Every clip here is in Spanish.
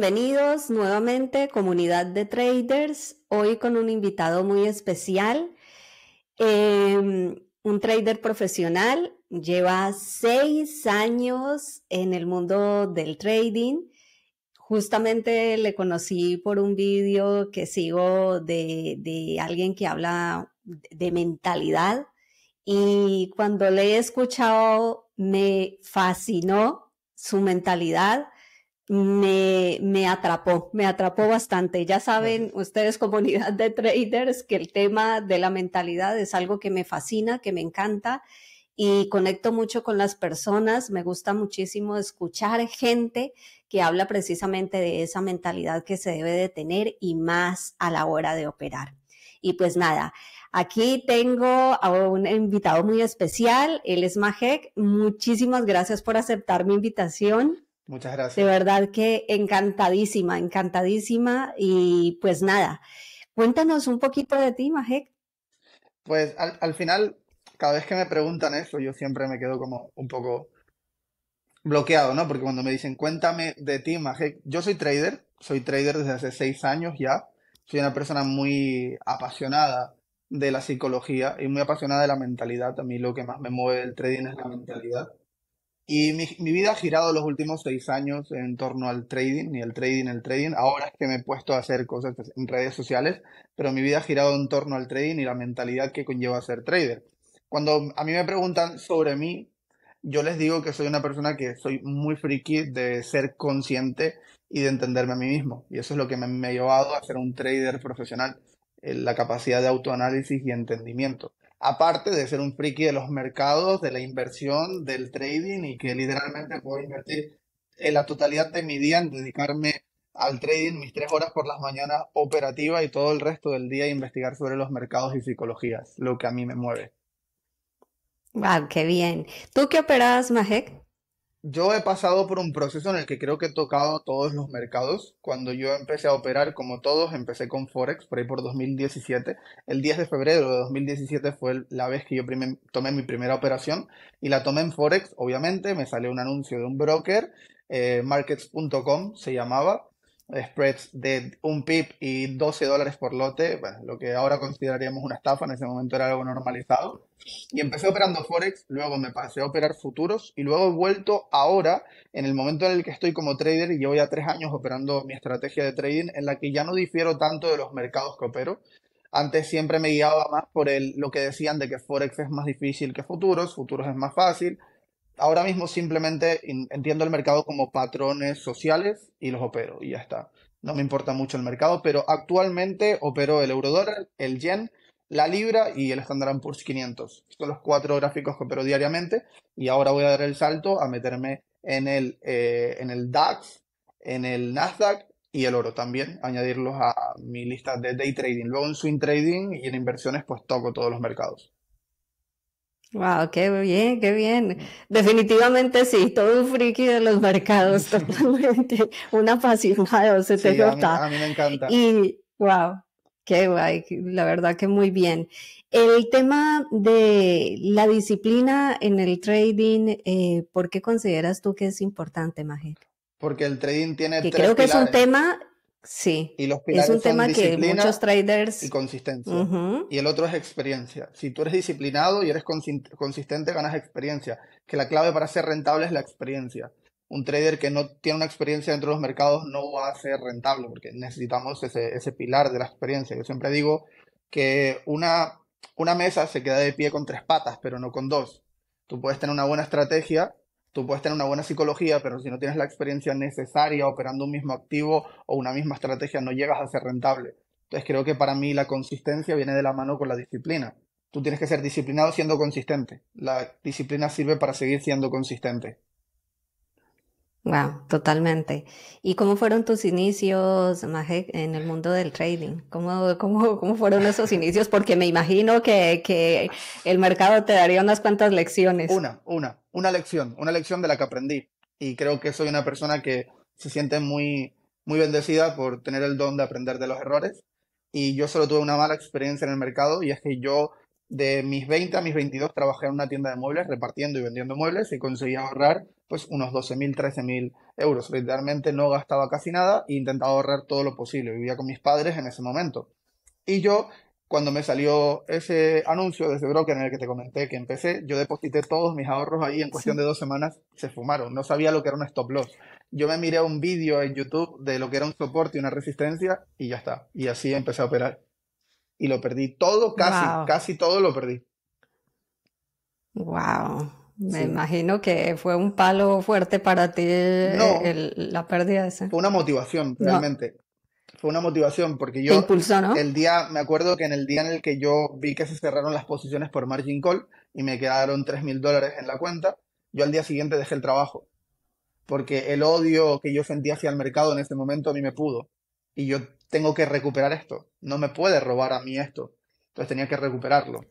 bienvenidos nuevamente, comunidad de traders, hoy con un invitado muy especial, em, un trader profesional, lleva seis años en el mundo del trading. Justamente le conocí por un vídeo que sigo de, de alguien que habla de mentalidad y cuando le he escuchado me fascinó su mentalidad me, me atrapó, me atrapó bastante. Ya saben ustedes, comunidad de traders, que el tema de la mentalidad es algo que me fascina, que me encanta y conecto mucho con las personas. Me gusta muchísimo escuchar gente que habla precisamente de esa mentalidad que se debe de tener y más a la hora de operar. Y pues nada, Aquí tengo a un invitado muy especial, él es Majek. Muchísimas gracias por aceptar mi invitación. Muchas gracias. De verdad que encantadísima, encantadísima. Y pues nada, cuéntanos un poquito de ti, Majek. Pues al, final, cada vez que me preguntan eso, yo siempre me quedo como un poco bloqueado, ¿no? Porque cuando me dicen, cuéntame de ti, Majek, yo soy trader, soy trader desde hace seis años ya, soy una persona muy apasionada de la psicología y muy apasionada de la mentalidad, a mí lo que más me mueve el trading es la mentalidad. Y mi, vida ha girado los últimos seis años en torno al trading y el trading, el trading. Ahora es que me he puesto a hacer cosas en redes sociales, pero mi vida ha girado en torno al trading y la mentalidad que conlleva ser trader. Cuando a mí me preguntan sobre mí, yo les digo que soy una persona que soy muy friki de ser consciente y de entenderme a mí mismo. Y eso es lo que me, me ha llevado a ser un trader profesional, la capacidad de autoanálisis y entendimiento aparte de ser un friki de los mercados, de la inversión, del trading y que literalmente puedo invertir en la totalidad de mi día en dedicarme al trading mis tres horas por las mañanas operativa y todo el resto del día investigar sobre los mercados y psicologías, lo que a mí me mueve. ¡Wow! ¡Qué bien! ¿Tú qué operas, Majek? Yo he pasado por un proceso en el que creo que he tocado todos los mercados. Cuando yo empecé a operar, como todos, empecé con Forex por ahí por 2017. El 10 de febrero de 2017 fue la vez que yo tomé mi primera operación y la tomé en Forex, obviamente. Me salió un anuncio de un broker, eh, markets.com se llamaba spreads de un pip y 12 dólares por lote, lo que ahora consideraríamos una estafa, en ese momento era algo normalizado. Y empecé operando Forex, luego me pasé a operar futuros y luego he vuelto ahora, en el momento en el que estoy como trader, y llevo ya tres años operando mi estrategia de trading, en la que ya no difiero tanto de los mercados que opero. Antes siempre me guiaba más por el, lo que decían de que Forex es más difícil que futuros, futuros es más fácil, ahora mismo simplemente entiendo el mercado como patrones sociales y los opero y ya está. No me importa mucho el mercado, pero actualmente opero el dólar, el yen, la libra y el Standard Poor's 500. Son los cuatro gráficos que opero diariamente y ahora voy a dar el salto a meterme en el, eh, en el DAX, en el Nasdaq y el oro también, añadirlos a mi lista de day trading. Luego en swing trading y en inversiones pues toco todos los mercados. Wow, qué bien, qué bien. Definitivamente sí, todo un friki de los mercados, totalmente un apasionado, se te A, me encanta. Y wow, qué guay, la verdad que muy bien. El tema de la disciplina en el trading, eh, ¿por qué consideras tú que es importante, Majel? Porque el trading tiene tres creo que es un tema Sí. Y los pilares es un tema que muchos traders. Y consistencia. Y el otro es experiencia. Si tú eres disciplinado y eres consistente, ganas experiencia. Que la clave para ser rentable es la experiencia. Un trader que no tiene una experiencia dentro de los mercados no va a ser rentable porque necesitamos ese, pilar de la experiencia. Yo siempre digo que una, una mesa se queda de pie con tres patas, pero no con dos. Tú puedes tener una buena estrategia Tú puedes tener una buena psicología, pero si no tienes la experiencia necesaria operando un mismo activo o una misma estrategia, no llegas a ser rentable. Entonces creo que para mí la consistencia viene de la mano con la disciplina. Tú tienes que ser disciplinado siendo consistente. La disciplina sirve para seguir siendo consistente. Wow, totalmente. ¿Y cómo fueron tus inicios, en el mundo del trading? ¿Cómo, cómo, cómo fueron esos inicios? Porque me imagino que, que, el mercado te daría unas cuantas lecciones. Una, una, una lección, una lección de la que aprendí. Y creo que soy una persona que se siente muy, muy bendecida por tener el don de aprender de los errores. Y yo solo tuve una mala experiencia en el mercado y es que yo de mis 20 a mis 22 trabajé en una tienda de muebles repartiendo y vendiendo muebles y conseguí ahorrar pues unos 12.000, 13.000 euros. Literalmente no gastaba casi nada e intentaba ahorrar todo lo posible. Vivía con mis padres en ese momento. Y yo, cuando me salió ese anuncio de ese broker en el que te comenté que empecé, yo deposité todos mis ahorros ahí en cuestión de dos semanas, se fumaron. No sabía lo que era un stop loss. Yo me miré un vídeo en YouTube de lo que era un soporte y una resistencia y ya está. Y así empecé a operar. Y lo perdí todo, casi, casi todo lo perdí. Wow. Me imagino que fue un palo fuerte para ti eh, la pérdida de Fue una motivación, realmente. Fue una motivación, porque yo. El día, me acuerdo que en el día en el que yo vi que se cerraron las posiciones por margin call y me quedaron 3 mil dólares en la cuenta, yo al día siguiente dejé el trabajo. Porque el odio que yo sentía hacia el mercado en ese momento a mí me pudo. Y yo tengo que recuperar esto. No me puede robar a mí esto. Entonces tenía que recuperarlo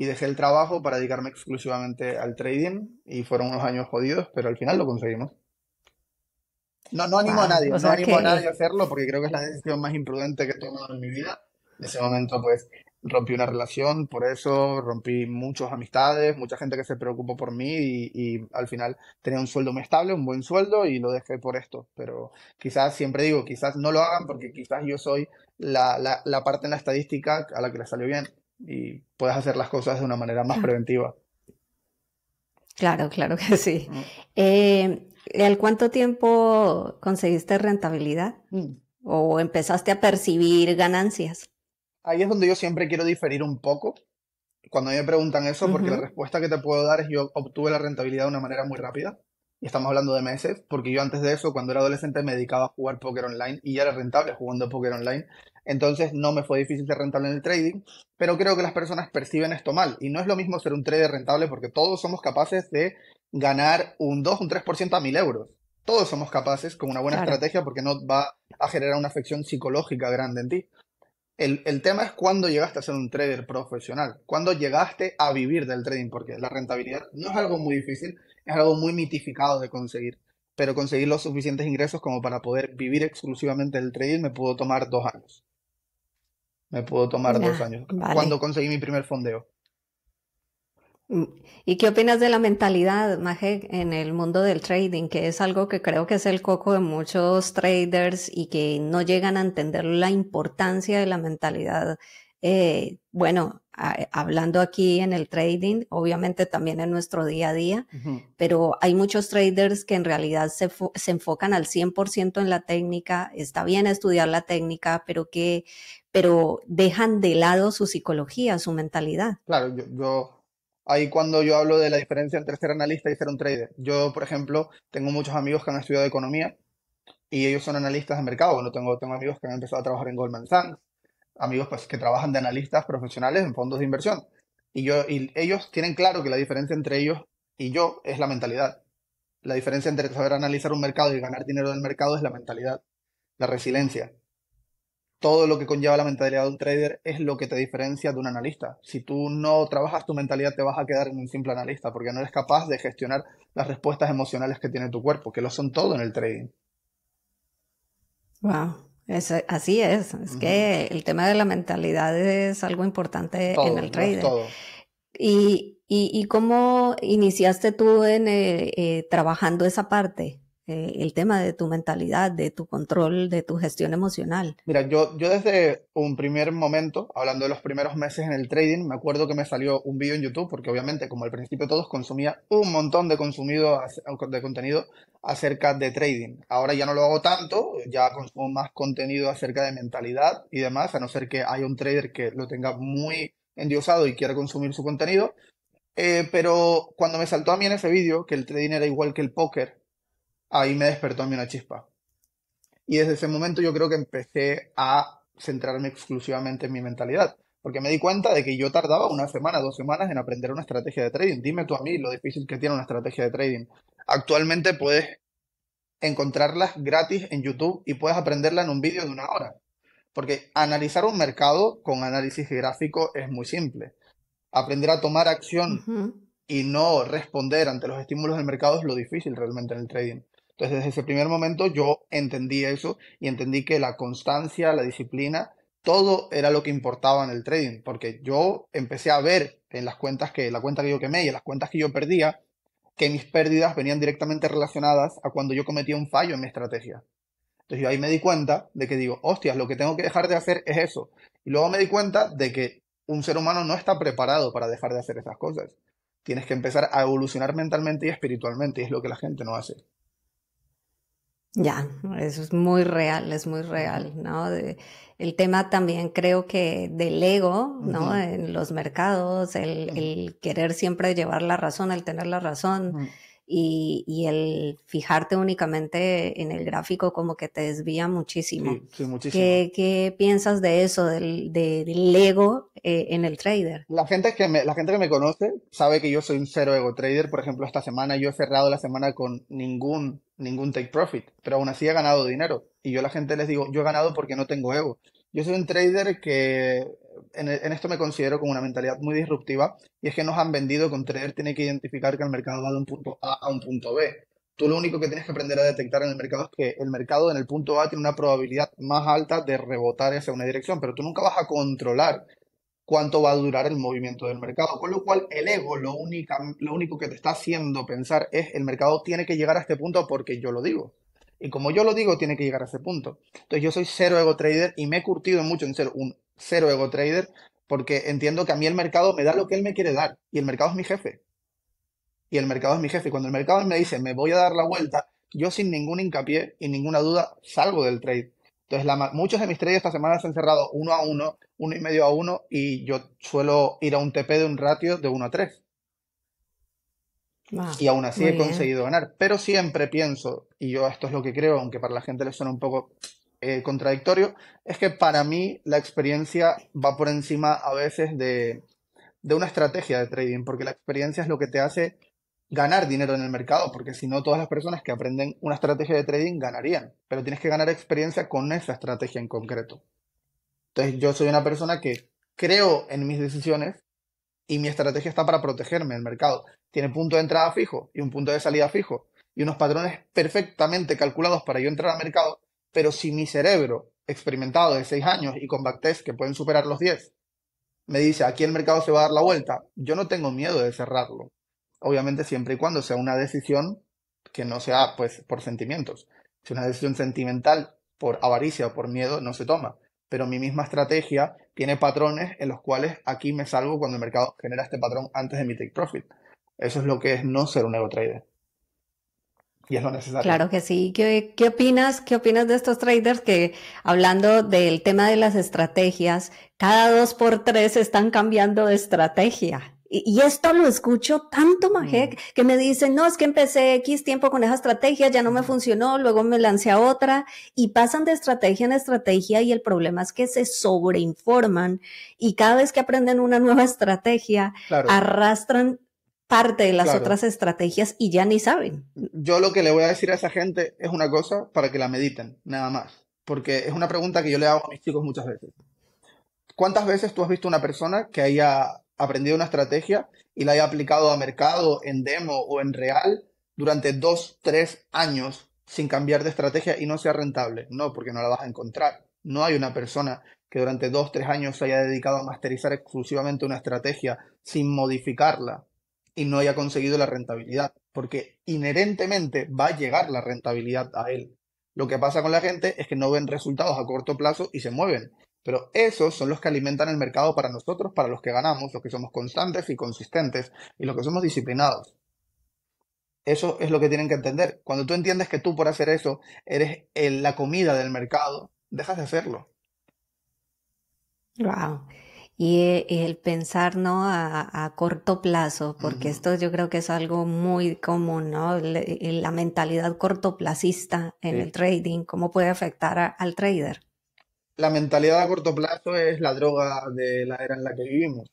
y dejé el trabajo para dedicarme exclusivamente al trading y fueron unos años jodidos, pero al final lo conseguimos. No, animo a nadie, no animo a nadie hacerlo porque creo que es la decisión más imprudente que he tomado en mi vida. En ese momento, pues, rompí una relación, por eso rompí muchas amistades, mucha gente que se preocupó por mí y, al final tenía un sueldo muy estable, un buen sueldo y lo dejé por esto. Pero quizás, siempre digo, quizás no lo hagan porque quizás yo soy la, la parte en la estadística a la que le salió bien y puedas hacer las cosas de una manera más ah. preventiva. Claro, claro que sí. Mm. Eh, ¿Al cuánto tiempo conseguiste rentabilidad? Mm. ¿O empezaste a percibir ganancias? Ahí es donde yo siempre quiero diferir un poco. Cuando me preguntan eso, porque la respuesta que te puedo dar es yo obtuve la rentabilidad de una manera muy rápida. Y estamos hablando de meses, porque yo antes de eso, cuando era adolescente, me dedicaba a jugar póker online y ya era rentable jugando póker online entonces no me fue difícil ser rentable en el trading, pero creo que las personas perciben esto mal y no es lo mismo ser un trader rentable porque todos somos capaces de ganar un 2, un 3% a 1000 euros. Todos somos capaces con una buena estrategia porque no va a generar una afección psicológica grande en ti. El, el, tema es cuándo llegaste a ser un trader profesional, cuando llegaste a vivir del trading, porque la rentabilidad no es algo muy difícil, es algo muy mitificado de conseguir, pero conseguir los suficientes ingresos como para poder vivir exclusivamente del trading me pudo tomar dos años. Me puedo tomar dos años. Cuando conseguí mi primer fondeo. Mm, ¿Y qué opinas de la mentalidad, Maje, en el mundo del trading, que es algo que creo que es el coco de muchos traders y que no llegan a entender la importancia de la mentalidad? Eh, bueno, hablando aquí en el trading, obviamente también en nuestro día a día, pero hay muchos traders que en realidad se, se enfocan al 100% en la técnica, está bien estudiar la técnica, pero que pero dejan de lado su psicología, su mentalidad. Claro, yo, yo ahí cuando yo hablo de la diferencia entre ser analista y ser un trader, yo, por ejemplo, tengo muchos amigos que han estudiado economía y ellos son analistas de mercado. Bueno, tengo, tengo amigos que han empezado a trabajar en Goldman Sachs, amigos pues, que trabajan de analistas profesionales en fondos de inversión. Y, yo, y ellos tienen claro que la diferencia entre ellos y yo es la mentalidad. La diferencia entre saber analizar un mercado y ganar dinero del mercado es la mentalidad, la resiliencia todo lo que conlleva la mentalidad de un trader es lo que te diferencia de un analista. Si tú no trabajas tu mentalidad, te vas a quedar en un simple analista porque no eres capaz de gestionar las respuestas emocionales que tiene tu cuerpo, que lo son todo en el trading. Wow. así es, es que el tema de la mentalidad es algo importante en el trading. Y, y, y, cómo iniciaste tú en eh, eh, trabajando esa parte? Eh, el tema de tu mentalidad, de tu control, de tu gestión emocional? Mira, yo, yo desde un primer momento, hablando de los primeros meses en el trading, me acuerdo que me salió un vídeo en YouTube, porque obviamente como al principio todos consumía un montón de, consumido, de contenido acerca de trading. Ahora ya no lo hago tanto, ya consumo más contenido acerca de mentalidad y demás, a no ser que haya un trader que lo tenga muy endiosado y quiera consumir su contenido. Eh, pero cuando me saltó a mí en ese vídeo que el trading era igual que el póker ahí me despertó a mí una chispa. Y desde ese momento yo creo que empecé a centrarme exclusivamente en mi mentalidad, porque me di cuenta de que yo tardaba una semana, dos semanas en aprender una estrategia de trading. Dime tú a mí lo difícil que tiene una estrategia de trading. Actualmente puedes encontrarlas gratis en YouTube y puedes aprenderla en un vídeo de una hora. Porque analizar un mercado con análisis gráfico es muy simple. Aprender a tomar acción y no responder ante los estímulos del mercado es lo difícil realmente en el trading. Entonces, desde ese primer momento yo entendí eso y entendí que la constancia, la disciplina, todo era lo que importaba en el trading, porque yo empecé a ver en las cuentas que, la cuenta que yo quemé y en las cuentas que yo perdía, que mis pérdidas venían directamente relacionadas a cuando yo cometía un fallo en mi estrategia. Entonces yo ahí me di cuenta de que digo, hostias, lo que tengo que dejar de hacer es eso. Y luego me di cuenta de que un ser humano no está preparado para dejar de hacer esas cosas. Tienes que empezar a evolucionar mentalmente y espiritualmente, y es lo que la gente no hace. Ya, eso es muy real, es muy real, ¿no? el tema también creo que del ego, ¿no? En los mercados, el, el, querer siempre llevar la razón, el tener la razón y, el fijarte únicamente en el gráfico como que te desvía muchísimo. ¿Qué, piensas de eso, del, ego eh, en el trader? La gente, que me, la gente que me conoce sabe que yo soy un cero ego trader. Por ejemplo, esta semana yo he cerrado la semana con ningún, ningún take profit, pero aún así he ganado dinero. Y yo a la gente les digo, yo he ganado porque no tengo ego. Yo soy un trader que en, esto me considero como una mentalidad muy disruptiva y es que nos han vendido con trader tiene que identificar que el mercado va de un punto A a un punto B. Tú lo único que tienes que aprender a detectar en el mercado es que el mercado en el punto A tiene una probabilidad más alta de rebotar hacia una dirección, pero tú nunca vas a controlar cuánto va a durar el movimiento del mercado. Con lo cual, el ego lo, lo único que te está haciendo pensar es el mercado tiene que llegar a este punto porque yo lo digo. Y como yo lo digo, tiene que llegar a ese punto. Entonces yo soy cero ego trader y me he curtido mucho en ser un cero ego trader, porque entiendo que a mí el mercado me da lo que él me quiere dar y el mercado es mi jefe. Y el mercado es mi jefe. Y cuando el mercado me dice, me voy a dar la vuelta, yo sin ningún hincapié y ninguna duda salgo del trade. Entonces, muchos de mis trades esta semana se han cerrado uno a uno, uno y medio a uno, y yo suelo ir a un TP de un ratio de uno a tres, y aún así he conseguido ganar. Pero siempre pienso, y yo esto es lo que creo, aunque para la gente le suena un poco eh, contradictorio, es que para mí la experiencia va por encima a veces de, de una estrategia de trading, porque la experiencia es lo que te hace ganar dinero en el mercado, porque si no todas las personas que aprenden una estrategia de trading ganarían, pero tienes que ganar experiencia con esa estrategia en concreto. Entonces yo soy una persona que creo en mis decisiones y mi estrategia está para protegerme el mercado. Tiene punto de entrada fijo y un punto de salida fijo y unos patrones perfectamente calculados para yo entrar al mercado pero si mi cerebro, experimentado de 6 años y con backtests que pueden superar los 10, me dice aquí el mercado se va a dar la vuelta, yo no tengo miedo de cerrarlo. Obviamente siempre y cuando sea una decisión que no sea pues por sentimientos. Si una decisión sentimental por avaricia o por miedo no se toma, pero mi misma estrategia tiene patrones en los cuales aquí me salgo cuando el mercado genera este patrón antes de mi take profit. Eso es lo que es no ser un ego trader. es Claro que sí. ¿Qué, opinas? ¿Qué opinas de estos traders que, hablando del tema de las estrategias, cada dos por tres están cambiando de estrategia? Y, esto lo escucho tanto, Majek, mm. que me dicen, no, es que empecé X tiempo con esa estrategia, ya no me mm. funcionó, luego me lancé a otra, y pasan de estrategia en estrategia, y el problema es que se sobreinforman, y cada vez que aprenden una nueva estrategia, arrastran parte de las otras estrategias y ya ni saben. Yo lo que le voy a decir a esa gente es una cosa para que la mediten, nada más. Porque es una pregunta que yo le hago a mis chicos muchas veces. ¿Cuántas veces tú has visto una persona que haya aprendido una estrategia y la haya aplicado a mercado, en demo o en real durante dos, tres años sin cambiar de estrategia y no sea rentable? No, porque no la vas a encontrar. No hay una persona que durante dos, tres años se haya dedicado a masterizar exclusivamente una estrategia sin modificarla y no haya conseguido la rentabilidad, porque inherentemente va a llegar la rentabilidad a él. Lo que pasa con la gente es que no ven resultados a corto plazo y se mueven. Pero esos son los que alimentan el mercado para nosotros, para los que ganamos, los que somos constantes y consistentes y los que somos disciplinados. Eso es lo que tienen que entender. Cuando tú entiendes que tú por hacer eso eres la comida del mercado, dejas de hacerlo y el pensar no a, corto plazo, porque esto yo creo que es algo muy común, ¿no? La, mentalidad cortoplacista en el trading, ¿cómo puede afectar al trader? La mentalidad a corto plazo es la droga de la era en la que vivimos.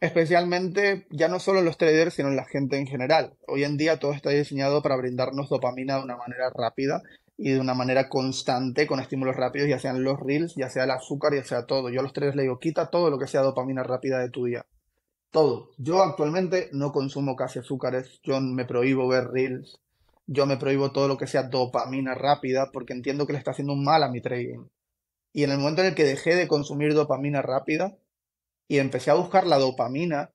Especialmente ya no solo los traders, sino la gente en general. Hoy en día todo está diseñado para brindarnos dopamina de una manera rápida y de una manera constante con estímulos rápidos, ya sean los reels, ya sea el azúcar, ya sea todo. Yo a los tres le digo, quita todo lo que sea dopamina rápida de tu día. Todo. Yo actualmente no consumo casi azúcares, yo me prohíbo ver reels, yo me prohíbo todo lo que sea dopamina rápida porque entiendo que le está haciendo un mal a mi trading. Y en el momento en el que dejé de consumir dopamina rápida y empecé a buscar la dopamina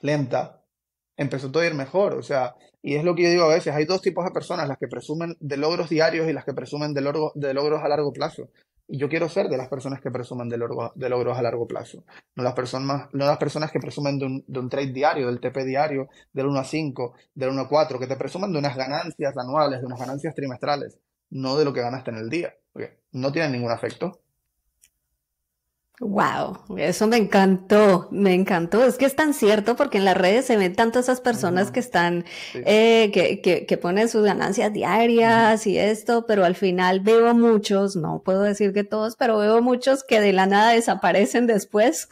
lenta, empezó todo a ir mejor. O sea, y es lo que yo digo a veces, hay dos tipos de personas, las que presumen de logros diarios y las que presumen de, de logros a largo plazo. Y yo quiero ser de las personas que presumen de, de logros a largo plazo, no las personas, no las personas que presumen de un, trade diario, del TP diario, del 1 a 5, del 1 a 4, que te presumen de unas ganancias anuales, de unas ganancias trimestrales, no de lo que ganaste en el día, porque no tienen ningún afecto. Wow, eso me encantó, me encantó. Es que es tan cierto porque en las redes se ven tantas esas personas que están, eh, que, que, ponen sus ganancias diarias y esto, pero al final veo muchos, no puedo decir que todos, pero veo muchos que de la nada desaparecen después.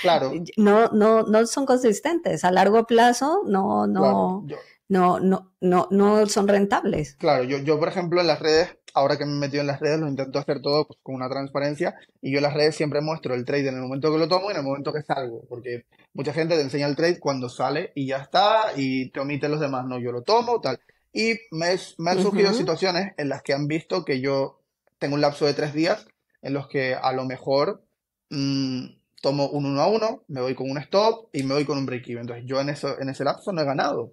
Claro. no, no, no son consistentes. A largo plazo, no, no. No, no, no, no son rentables. Claro, yo, yo por ejemplo en las redes ahora que me he metido en las redes, lo intento hacer todo pues, con una transparencia y yo en las redes siempre muestro el trade en el momento que lo tomo y en el momento que salgo, porque mucha gente te enseña el trade cuando sale y ya está y te omite los demás, no, yo lo tomo, tal. Y me, han surgido situaciones en las que han visto que yo tengo un lapso de tres días en los que a lo mejor mm, tomo un uno a uno, me voy con un stop y me voy con un break-even. Entonces yo en, eso, en ese lapso no he ganado,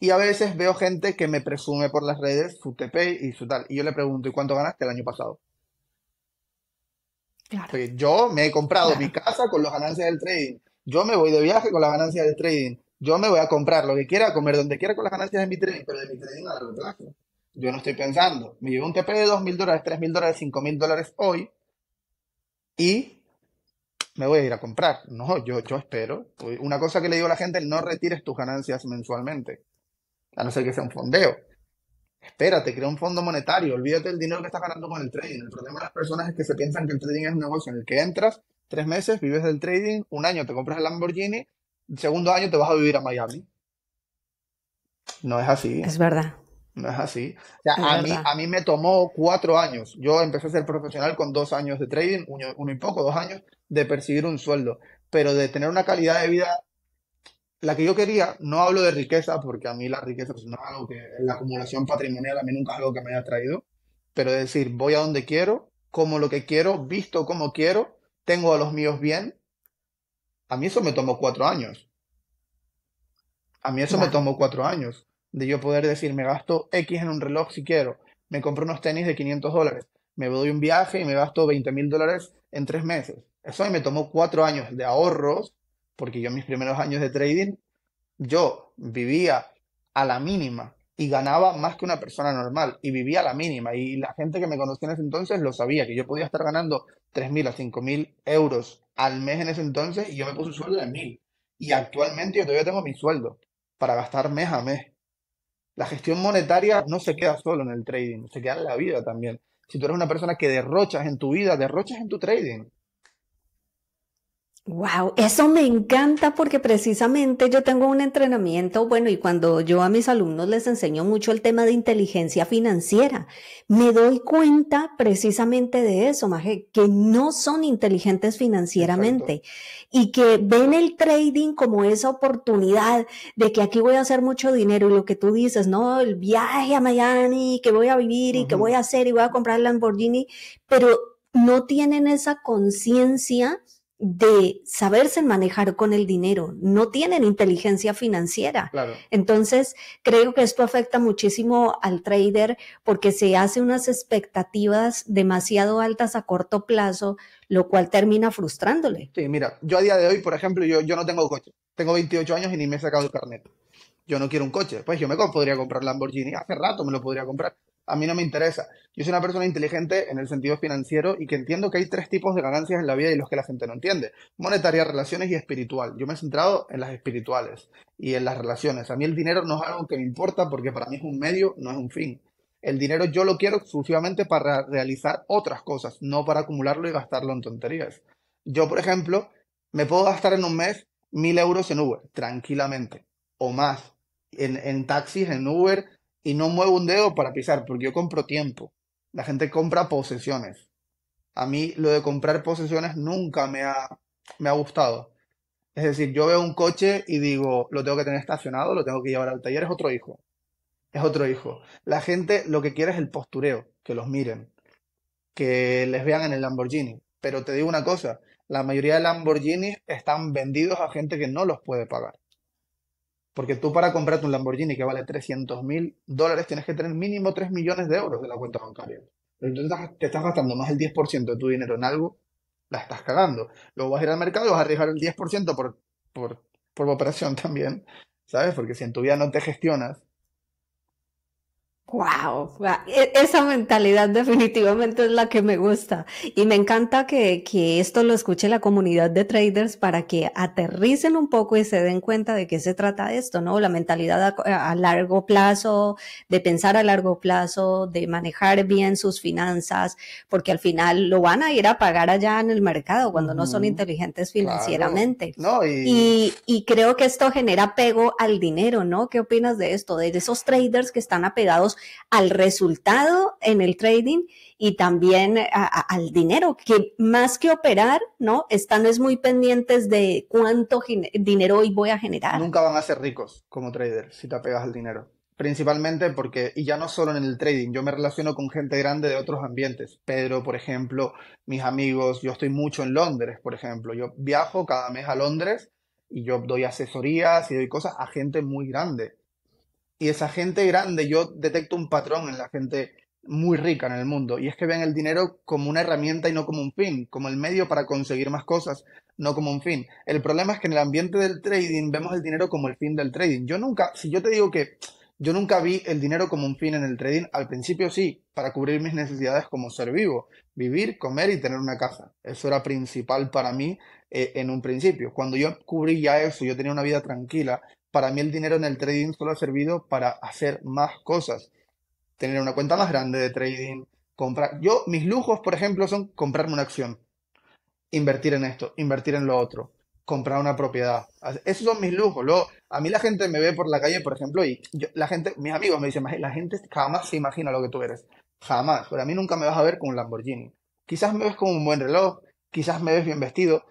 y a veces veo gente que me presume por las redes su TP y su tal. Y yo le pregunto, ¿y cuánto ganaste el año pasado? Claro. yo me he comprado mi casa con las ganancias del trading. Yo me voy de viaje con las ganancias del trading. Yo me voy a comprar lo que quiera, comer donde quiera con las ganancias de mi trading, pero de mi trading a largo plazo. Yo no estoy pensando. Me llevo un TP de 2.000 dólares, 3.000 dólares, 5.000 dólares hoy y me voy a ir a comprar. No, yo, yo espero. Una cosa que le digo a la gente, no retires tus ganancias mensualmente a no ser que sea un fondeo. Espérate, crea un fondo monetario, olvídate del dinero que estás ganando con el trading. El problema de las personas es que se piensan que el trading es un negocio en el que entras tres meses, vives del trading, un año te compras el Lamborghini, el segundo año te vas a vivir a Miami. No es así. Es verdad. No es así. a, mí, a, mí, me tomó cuatro años. Yo empecé a ser profesional con dos años de trading, uno, uno y poco, dos años, de percibir un sueldo. Pero de tener una calidad de vida la que yo quería, no hablo de riqueza, porque a mí la riqueza pues, es algo que, la acumulación patrimonial a mí nunca es algo que me haya traído, pero decir, voy a donde quiero, como lo que quiero, visto como quiero, tengo a los míos bien. A mí eso me tomó cuatro años. A mí eso me tomó cuatro años. De yo poder decir, me gasto X en un reloj si quiero, me compro unos tenis de 500 dólares, me doy un viaje y me gasto 20 mil dólares en tres meses. Eso a me tomó cuatro años de ahorros porque yo en mis primeros años de trading, yo vivía a la mínima y ganaba más que una persona normal y vivía a la mínima. Y la gente que me conocía en ese entonces lo sabía, que yo podía estar ganando 3.000 a 5.000 euros al mes en ese entonces y yo me puse un sueldo de 1.000. Y actualmente yo todavía tengo mi sueldo para gastar mes a mes. La gestión monetaria no se queda solo en el trading, se queda en la vida también. Si tú eres una persona que derrochas en tu vida, derrochas en tu trading. Wow, eso me encanta porque precisamente yo tengo un entrenamiento, bueno, y cuando yo a mis alumnos les enseño mucho el tema de inteligencia financiera, me doy cuenta precisamente de eso, Maje, que no son inteligentes financieramente y que ven el trading como esa oportunidad de que aquí voy a hacer mucho dinero y lo que tú dices, no, el viaje a Miami, que voy a vivir y que voy a hacer y voy a comprar el Lamborghini, pero no tienen esa conciencia de saberse manejar con el dinero, no tienen inteligencia financiera. Entonces, creo que esto afecta muchísimo al trader porque se hace unas expectativas demasiado altas a corto plazo, lo cual termina frustrándole. Sí, mira, yo a día de hoy, por ejemplo, yo, yo no tengo coche. Tengo 28 años y ni me he sacado el carnet. Yo no quiero un coche. Pues yo me podría comprar Lamborghini. Hace rato me lo podría comprar a mí no me interesa. Yo soy una persona inteligente en el sentido financiero y que entiendo que hay tres tipos de ganancias en la vida y los que la gente no entiende. Monetaria, relaciones y espiritual. Yo me he centrado en las espirituales y en las relaciones. A mí el dinero no es algo que me importa porque para mí es un medio, no es un fin. El dinero yo lo quiero exclusivamente para realizar otras cosas, no para acumularlo y gastarlo en tonterías. Yo, por ejemplo, me puedo gastar en un mes mil euros en Uber, tranquilamente, o más, en, taxis, en Uber, y no muevo un dedo para pisar, porque yo compro tiempo. La gente compra posesiones. A mí lo de comprar posesiones nunca me ha, me ha gustado. Es decir, yo veo un coche y digo, lo tengo que tener estacionado, lo tengo que llevar al taller, es otro hijo. Es otro hijo. La gente lo que quiere es el postureo, que los miren, que les vean en el Lamborghini. Pero te digo una cosa, la mayoría de Lamborghinis están vendidos a gente que no los puede pagar. Porque tú para comprarte un Lamborghini que vale 300 mil dólares tienes que tener mínimo 3 millones de euros de la cuenta bancaria. entonces te estás gastando más del 10% de tu dinero en algo, la estás cagando. Luego vas a ir al mercado y vas a arriesgar el 10% por, por, por operación también, ¿sabes? Porque si en tu vida no te gestionas Wow, e, esa mentalidad definitivamente es la que me gusta y me encanta que, que, esto lo escuche la comunidad de traders para que aterricen un poco y se den cuenta de qué se trata esto, ¿no? La mentalidad a, largo plazo, de pensar a largo plazo, de manejar bien sus finanzas, porque al final lo van a ir a pagar allá en el mercado cuando no son inteligentes financieramente. No, y... Y, y creo que esto genera apego al dinero, ¿no? ¿Qué opinas de esto? De esos traders que están apegados al resultado en el trading y también al dinero, que más que operar, ¿no? Están es muy pendientes de cuánto dinero hoy voy a generar. Nunca van a ser ricos como trader si te apegas al dinero. Principalmente porque, y ya no solo en el trading, yo me relaciono con gente grande de otros ambientes. Pedro, por ejemplo, mis amigos, yo estoy mucho en Londres, por ejemplo. Yo viajo cada mes a Londres y yo doy asesorías y doy cosas a gente muy grande. Y esa gente grande, yo detecto un patrón en la gente muy rica en el mundo, y es que ven el dinero como una herramienta y no como un fin, como el medio para conseguir más cosas, no como un fin. El problema es que en el ambiente del trading vemos el dinero como el fin del trading. Yo nunca, si yo te digo que yo nunca vi el dinero como un fin en el trading, al principio sí, para cubrir mis necesidades como ser vivo, vivir, comer y tener una casa. Eso era principal para mí eh, en un principio. Cuando yo cubrí ya eso, yo tenía una vida tranquila, para mí el dinero en el trading solo ha servido para hacer más cosas. Tener una cuenta más grande de trading, comprar... Yo, mis lujos, por ejemplo, son comprarme una acción, invertir en esto, invertir en lo otro, comprar una propiedad. Esos son mis lujos. Luego, a mí la gente me ve por la calle, por ejemplo, y la gente, mis amigos me dicen, la gente jamás se imagina lo que tú eres. Jamás. Pero a mí nunca me vas a ver con un Lamborghini. Quizás me ves con un buen reloj, quizás me ves bien vestido,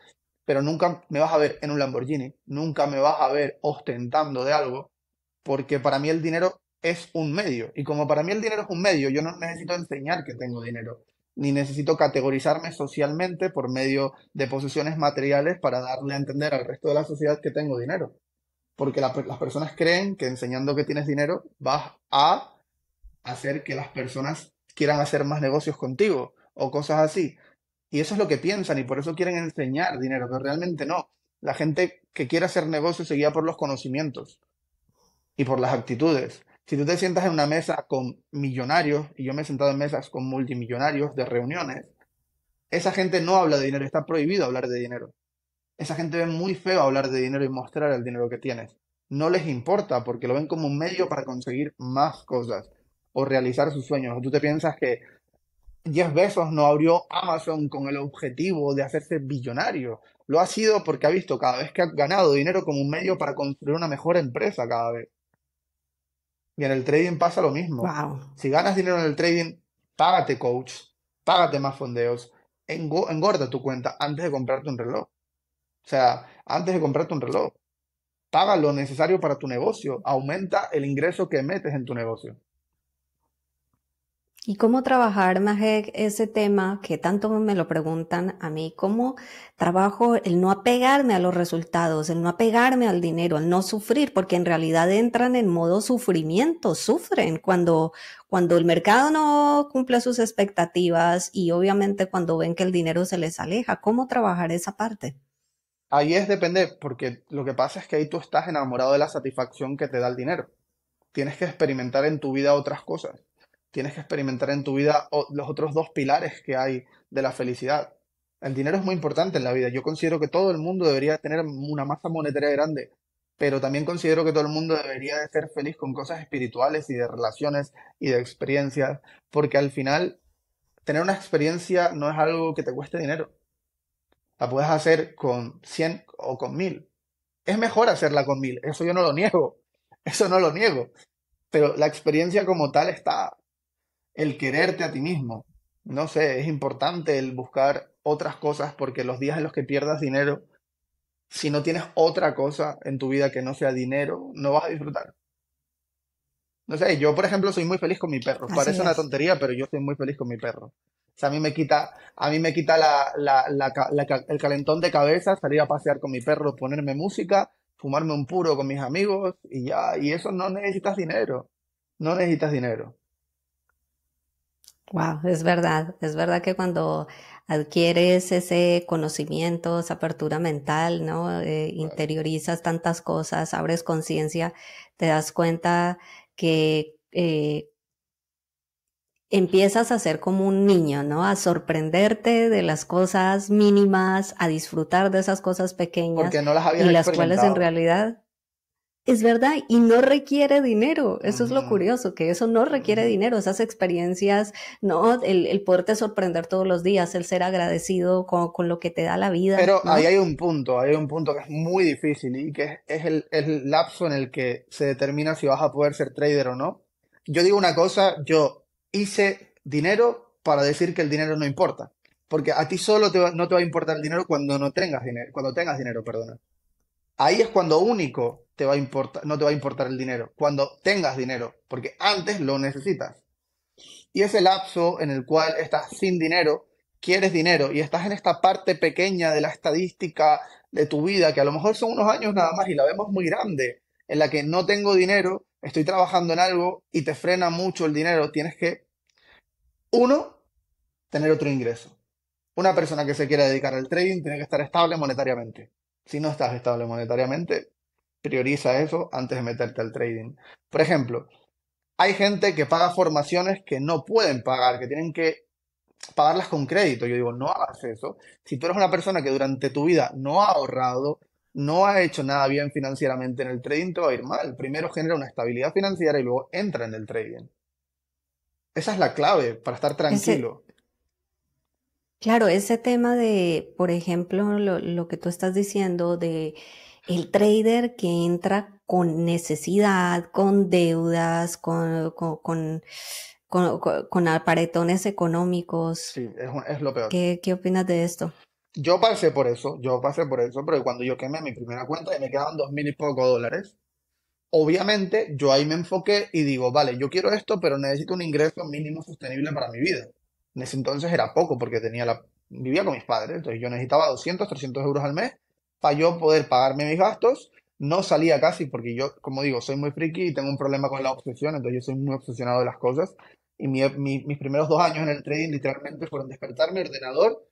pero nunca me vas a ver en un Lamborghini, nunca me vas a ver ostentando de algo, porque para mí el dinero es un medio. Y como para mí el dinero es un medio, yo no necesito enseñar que tengo dinero, ni necesito categorizarme socialmente por medio de posesiones materiales para darle a entender al resto de la sociedad que tengo dinero. Porque las personas creen que enseñando que tienes dinero vas a hacer que las personas quieran hacer más negocios contigo o cosas así. Y eso es lo que piensan y por eso quieren enseñar dinero, pero realmente no. La gente que quiere hacer negocio se guía por los conocimientos y por las actitudes. Si tú te sientas en una mesa con millonarios, y yo me he sentado en mesas con multimillonarios de reuniones, esa gente no habla de dinero, está prohibido hablar de dinero. Esa gente ve muy feo hablar de dinero y mostrar el dinero que tienes. No les importa porque lo ven como un medio para conseguir más cosas o realizar sus sueños. O tú te piensas que Jeff Bezos no abrió Amazon con el objetivo de hacerse billonario. Lo ha sido porque ha visto cada vez que ha ganado dinero como un medio para construir una mejor empresa cada vez. Y en el trading pasa lo mismo. Si ganas dinero en el trading, págate coach, págate más fondeos, engorda tu cuenta antes de comprarte un reloj. O sea, antes de comprarte un reloj, paga lo necesario para tu negocio, aumenta el ingreso que metes en tu negocio. ¿Y cómo trabajar, Majek, ese tema que tanto me lo preguntan a mí? ¿Cómo trabajo el no apegarme a los resultados, el no apegarme al dinero, el no sufrir? Porque en realidad entran en modo sufrimiento, sufren cuando, cuando el mercado no cumple sus expectativas y obviamente cuando ven que el dinero se les aleja. ¿Cómo trabajar esa parte? Ahí es depende, porque lo que pasa es que ahí tú estás enamorado de la satisfacción que te da el dinero. Tienes que experimentar en tu vida otras cosas tienes que experimentar en tu vida los otros dos pilares que hay de la felicidad. El dinero es muy importante en la vida. Yo considero que todo el mundo debería tener una masa monetaria grande, pero también considero que todo el mundo debería de ser feliz con cosas espirituales y de relaciones y de experiencias, porque al final tener una experiencia no es algo que te cueste dinero. La puedes hacer con 100 o con 1000. Es mejor hacerla con 1000, eso yo no lo niego, eso no lo niego, pero la experiencia como tal está el quererte a ti mismo. No sé, es importante el buscar otras cosas porque los días en los que pierdas dinero, si no tienes otra cosa en tu vida que no sea dinero, no vas a disfrutar. No sé, yo por ejemplo soy muy feliz con mi perro. Parece una tontería, pero yo soy muy feliz con mi perro. O sea, a mí me quita, a mí me quita el calentón de cabeza salir a pasear con mi perro, ponerme música, fumarme un puro con mis amigos y ya. Y eso no necesitas dinero. No necesitas dinero. Wow, es verdad, es verdad que cuando adquieres ese conocimiento, esa apertura mental, ¿no? Eh, interiorizas tantas cosas, abres conciencia, te das cuenta que eh, empiezas a ser como un niño, ¿no? A sorprenderte de las cosas mínimas, a disfrutar de esas cosas pequeñas. Porque no las y las cuales en realidad es verdad, y no requiere dinero. Eso es lo curioso, que eso no requiere dinero. Esas experiencias, ¿no? El, el poderte sorprender todos los días, el ser agradecido con, lo que te da la vida. Pero ahí hay un punto, hay un punto que es muy difícil y que es, el, el, lapso en el que se determina si vas a poder ser trader o no. Yo digo una cosa, yo hice dinero para decir que el dinero no importa. Porque a ti solo no te va a importar el dinero cuando no tengas dinero, cuando tengas dinero, perdona. Ahí es cuando único te va a importar, no te va a importar el dinero, cuando tengas dinero, porque antes lo necesitas. Y ese lapso en el cual estás sin dinero, quieres dinero y estás en esta parte pequeña de la estadística de tu vida, que a lo mejor son unos años nada más y la vemos muy grande, en la que no tengo dinero, estoy trabajando en algo y te frena mucho el dinero, tienes que, uno, tener otro ingreso. Una persona que se quiera dedicar al trading tiene que estar estable monetariamente. Si no estás estable monetariamente, prioriza eso antes de meterte al trading. Por ejemplo, hay gente que paga formaciones que no pueden pagar, que tienen que pagarlas con crédito. Yo digo, no hagas eso. Si tú eres una persona que durante tu vida no ha ahorrado, no ha hecho nada bien financieramente en el trading, te va a ir mal. Primero genera una estabilidad financiera y luego entra en el trading. Esa es la clave para estar tranquilo. Claro, ese tema de, por ejemplo, lo, que tú estás diciendo de el trader que entra con necesidad, con deudas, con, con, aparetones económicos. Sí, es, lo peor. ¿Qué, opinas de esto? Yo pasé por eso, yo pasé por eso, pero cuando yo quemé mi primera cuenta y me quedaban dos mil y poco dólares, obviamente yo ahí me enfoqué y digo, vale, yo quiero esto, pero necesito un ingreso mínimo sostenible para mi vida. En ese entonces era poco porque tenía la, vivía con mis padres, entonces yo necesitaba 200, 300 euros al mes para yo poder pagarme mis gastos. No salía casi porque yo, como digo, soy muy friki y tengo un problema con la obsesión, entonces yo soy muy obsesionado de las cosas. Y mi, mis primeros dos años en el trading literalmente fueron despertarme, ordenador,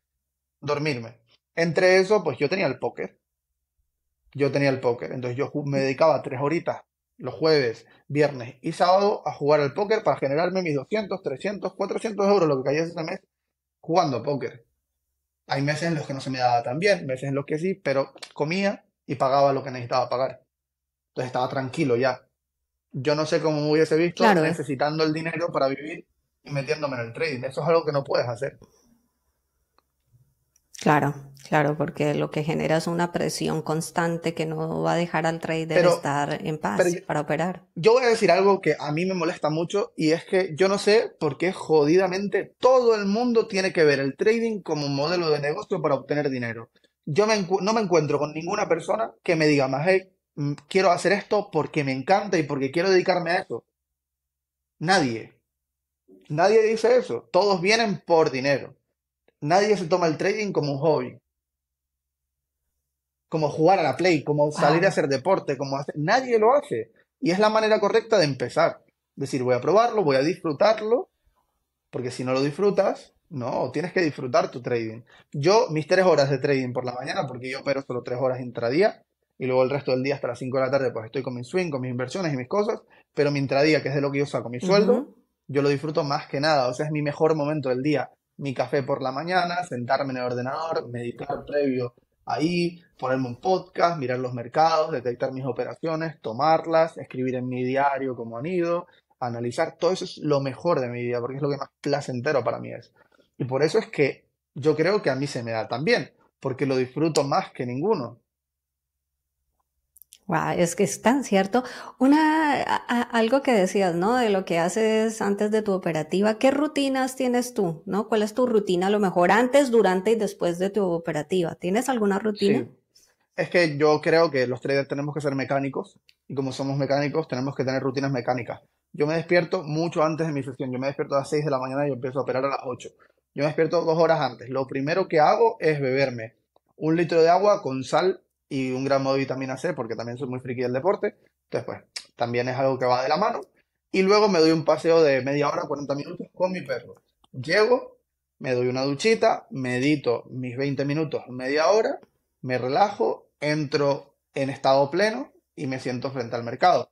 dormirme. Entre eso, pues yo tenía el póker. Yo tenía el póker. Entonces yo me dedicaba tres horitas los jueves, viernes y sábado a jugar al póker para generarme mis 200, 300, 400 euros, lo que cayese ese mes, jugando póker. Hay meses en los que no se me daba tan bien, meses en los que sí, pero comía y pagaba lo que necesitaba pagar. Entonces estaba tranquilo ya. Yo no sé cómo me hubiese visto ¿eh? necesitando el dinero para vivir y metiéndome en el trading. Eso es algo que no puedes hacer. Claro, claro, porque lo que genera es una presión constante que no va a dejar al trader estar en paz para operar. Yo voy a decir algo que a mí me molesta mucho y es que yo no sé por qué jodidamente todo el mundo tiene que ver el trading como un modelo de negocio para obtener dinero. Yo no me encuentro con ninguna persona que me diga más, hey, mm, quiero hacer esto porque me encanta y porque quiero dedicarme a eso. Nadie. Nadie dice eso. Todos vienen por dinero nadie se toma el trading como un hobby. Como jugar a la play, como salir a hacer deporte, como hacer... Nadie lo hace. Y es la manera correcta de empezar. Decir, voy a probarlo, voy a disfrutarlo, porque si no lo disfrutas, no, tienes que disfrutar tu trading. Yo, mis tres horas de trading por la mañana, porque yo opero solo tres horas intradía, y luego el resto del día hasta las cinco de la tarde, pues estoy con mi swing, con mis inversiones y mis cosas, pero mi intradía, que es de lo que yo saco mi sueldo, yo lo disfruto más que nada. O sea, es mi mejor momento del día mi café por la mañana, sentarme en el ordenador, meditar previo ahí, ponerme un podcast, mirar los mercados, detectar mis operaciones, tomarlas, escribir en mi diario cómo han ido, analizar. Todo eso es lo mejor de mi vida porque es lo que más placentero para mí es. Y por eso es que yo creo que a mí se me da también, porque lo disfruto más que ninguno es que es tan cierto. Una, algo que decías, ¿no? De lo que haces antes de tu operativa. ¿Qué rutinas tienes tú? ¿No? ¿Cuál es tu rutina? A lo mejor antes, durante y después de tu operativa. ¿Tienes alguna rutina? Es que yo creo que los traders tenemos que ser mecánicos y como somos mecánicos tenemos que tener rutinas mecánicas. Yo me despierto mucho antes de mi sesión. Yo me despierto a las 6 de la mañana y empiezo a operar a las 8. Yo me despierto dos horas antes. Lo primero que hago es beberme un litro de agua con sal y un gran modo de vitamina C, porque también soy muy friki del deporte. Entonces, pues, también es algo que va de la mano. Y luego me doy un paseo de media hora, 40 minutos con mi perro. Llego, me doy una duchita, medito mis 20 minutos, media hora, me relajo, entro en estado pleno y me siento frente al mercado.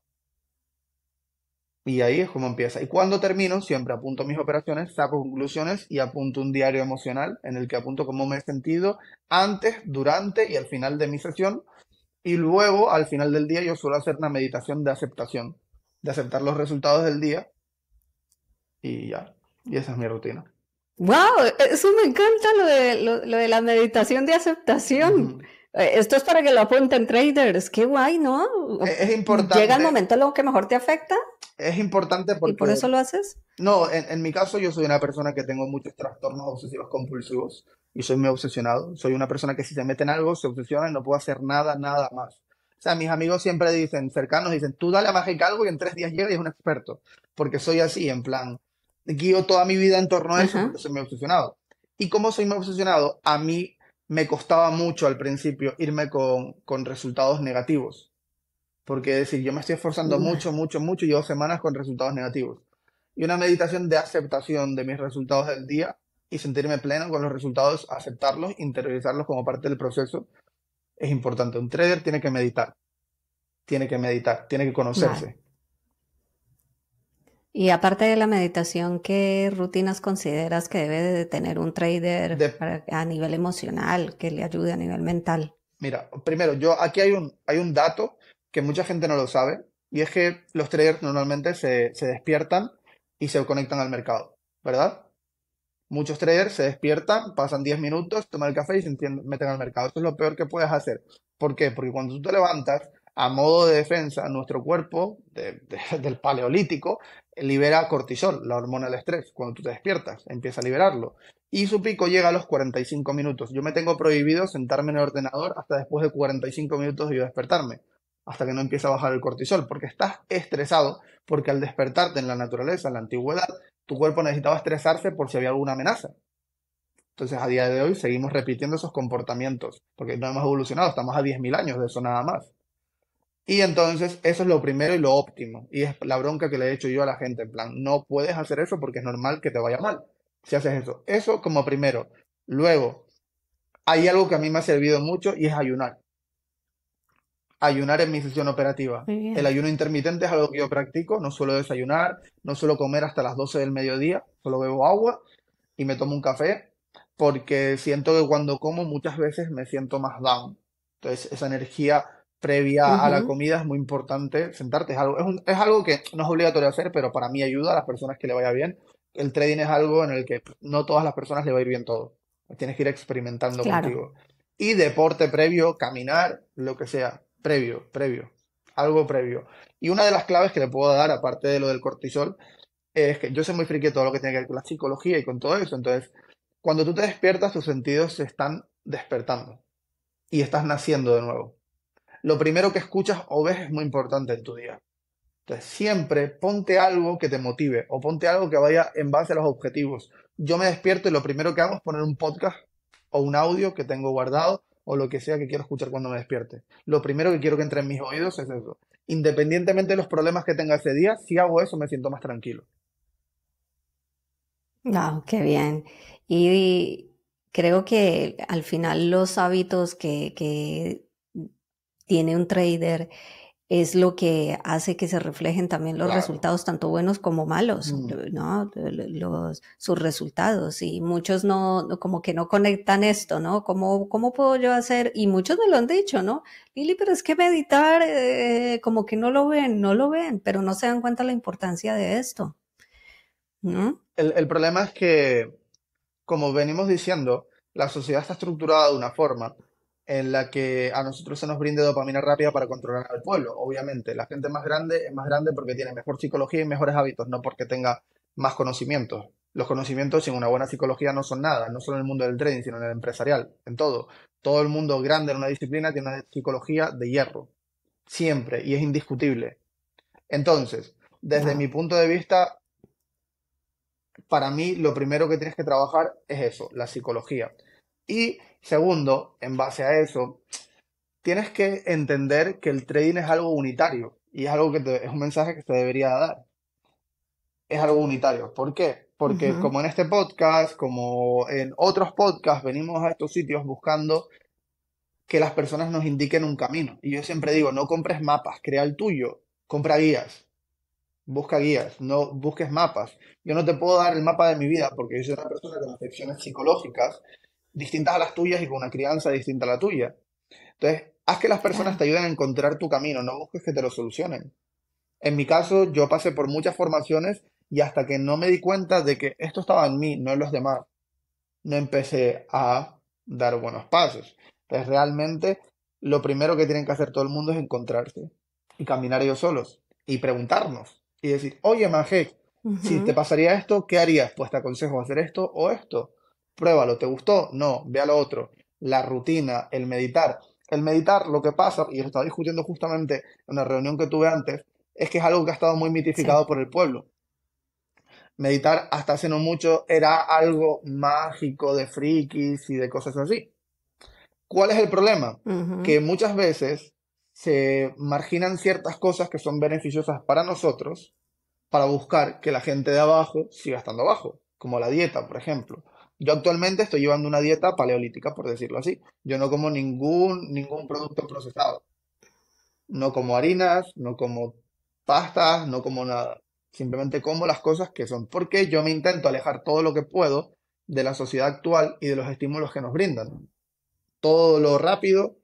Y ahí es como empieza. Y cuando termino, siempre apunto mis operaciones, saco conclusiones y apunto un diario emocional en el que apunto cómo me he sentido antes, durante y al final de mi sesión. Y luego, al final del día, yo suelo hacer una meditación de aceptación, de aceptar los resultados del día. Y ya, y esa es mi rutina. ¡Wow! Eso me encanta lo de, lo, de la meditación de aceptación. Eh, esto es para que lo apunten traders. Qué guay, ¿no? Es, importante. Llega el momento en lo que mejor te afecta es importante porque... ¿Y por eso lo haces? No, en, mi caso yo soy una persona que tengo muchos trastornos obsesivos compulsivos y soy muy obsesionado. Soy una persona que si se mete en algo se obsesiona y no puedo hacer nada, nada más. O sea, mis amigos siempre dicen, cercanos, dicen, tú dale a mágica algo y en tres días llega y es un experto. Porque soy así, en plan, guío toda mi vida en torno a eso porque soy muy obsesionado. Y como soy muy obsesionado, a mí me costaba mucho al principio irme con resultados negativos. Porque es decir, yo me estoy esforzando mucho, mucho, mucho y llevo semanas con resultados negativos. Y una meditación de aceptación de mis resultados del día y sentirme pleno con los resultados, aceptarlos, interiorizarlos como parte del proceso, es importante. Un trader tiene que meditar, tiene que meditar, tiene que conocerse. Y aparte de la meditación, ¿qué rutinas consideras que debe de tener un trader a nivel emocional, que le ayude a nivel mental? Mira, primero, yo aquí hay un, hay un dato que mucha gente no lo sabe, y es que los traders normalmente se, despiertan y se conectan al mercado, ¿verdad? Muchos traders se despiertan, pasan 10 minutos, toman el café y se meten al mercado. Esto es lo peor que puedes hacer. ¿Por qué? Porque cuando tú te levantas, a modo de defensa, nuestro cuerpo del paleolítico libera cortisol, la hormona del estrés. Cuando tú te despiertas, empieza a liberarlo. Y su pico llega a los 45 minutos. Yo me tengo prohibido sentarme en el ordenador hasta después de 45 minutos y yo despertarme hasta que no empieza a bajar el cortisol, porque estás estresado, porque al despertarte en la naturaleza, en la antigüedad, tu cuerpo necesitaba estresarse por si había alguna amenaza. Entonces, a día de hoy seguimos repitiendo esos comportamientos, porque no hemos evolucionado, estamos a 10.000 años de eso nada más. Y entonces, eso es lo primero y lo óptimo. Y es la bronca que le he hecho yo a la gente, en plan, no puedes hacer eso porque es normal que te vaya mal si haces eso. Eso como primero. Luego, hay algo que a mí me ha servido mucho y es ayunar ayunar en mi sesión operativa. El ayuno intermitente es algo que yo practico, no suelo desayunar, no suelo comer hasta las 12 del mediodía, solo bebo agua y me tomo un café porque siento que cuando como muchas veces me siento más down. Entonces esa energía previa a la comida es muy importante sentarte. Es algo, es, algo que no es obligatorio hacer, pero para mí ayuda a las personas que le vaya bien. El trading es algo en el que no todas las personas le va a ir bien todo. Tienes que ir experimentando contigo. Y deporte previo, caminar, lo que sea previo, previo, algo previo. Y una de las claves que le puedo dar, aparte de lo del cortisol, es que yo soy muy friki todo lo que tiene que ver con la psicología y con todo eso. Entonces, cuando tú te despiertas, tus sentidos se están despertando y estás naciendo de nuevo. Lo primero que escuchas o ves es muy importante en tu día. Entonces, siempre ponte algo que te motive o ponte algo que vaya en base a los objetivos. Yo me despierto y lo primero que hago es poner un podcast o un audio que tengo guardado o lo que sea que quiero escuchar cuando me despierte. Lo primero que quiero que entre en mis oídos es eso. Independientemente de los problemas que tenga ese día, si hago eso me siento más tranquilo. Wow, qué bien. Y creo que al final los hábitos que, que tiene un trader es lo que hace que se reflejen también los resultados, tanto buenos como malos, mm. eh, ¿no? Eh, los, sus resultados. Y muchos no, como que no conectan esto, ¿no? ¿Cómo, cómo puedo yo hacer? Y muchos me lo han dicho, ¿no? Lili, pero es que meditar, eh, como que no lo ven, no lo ven, pero no se dan cuenta la importancia de esto, ¿no? El, el problema es que, como venimos diciendo, la sociedad está estructurada de una forma en la que a nosotros se nos brinde dopamina rápida para controlar al pueblo. Obviamente, la gente más grande es más grande porque tiene mejor psicología y mejores hábitos, no porque tenga más conocimientos. Los conocimientos sin una buena psicología no son nada, no solo en el mundo del trading, sino en el empresarial, en todo. Todo el mundo grande en una disciplina tiene una psicología de hierro, siempre, y es indiscutible. Entonces, desde mi punto de vista, para mí lo primero que tienes que trabajar es eso, la psicología. Y segundo, en base a eso, tienes que entender que el trading es algo unitario y es algo que es un mensaje que se debería dar. Es algo unitario. ¿Por qué? Porque como en este podcast, como en otros podcasts, venimos a estos sitios buscando que las personas nos indiquen un camino. Y yo siempre digo, no compres mapas, crea el tuyo, compra guías, busca guías, no busques mapas. Yo no te puedo dar el mapa de mi vida porque yo soy una persona con afecciones psicológicas distintas a las tuyas y con una crianza distinta a la tuya. Entonces, haz que las personas te ayuden a encontrar tu camino, no busques que te lo solucionen. En mi caso, yo pasé por muchas formaciones y hasta que no me di cuenta de que esto estaba en mí, no en los demás, no empecé a dar buenos pasos. Entonces, realmente, lo primero que tienen que hacer todo el mundo es encontrarse y caminar ellos solos y preguntarnos y decir, oye, Majek, si te pasaría esto, ¿qué harías? Pues te aconsejo hacer esto o esto pruébalo, ¿te gustó? No, ve lo otro. La rutina, el meditar. El meditar, lo que pasa, y lo estaba discutiendo justamente en una reunión que tuve antes, es que es algo que ha estado muy mitificado por el pueblo. Meditar hasta hace no mucho era algo mágico de frikis y de cosas así. ¿Cuál es el problema? Que muchas veces se marginan ciertas cosas que son beneficiosas para nosotros para buscar que la gente de abajo siga estando abajo, como la dieta, por ejemplo, yo actualmente estoy llevando una dieta paleolítica, por decirlo así. Yo no como ningún, ningún producto procesado. No como harinas, no como pastas, no como nada. Simplemente como las cosas que son. Porque yo me intento alejar todo lo que puedo de la sociedad actual y de los estímulos que nos brindan. Todo lo rápido,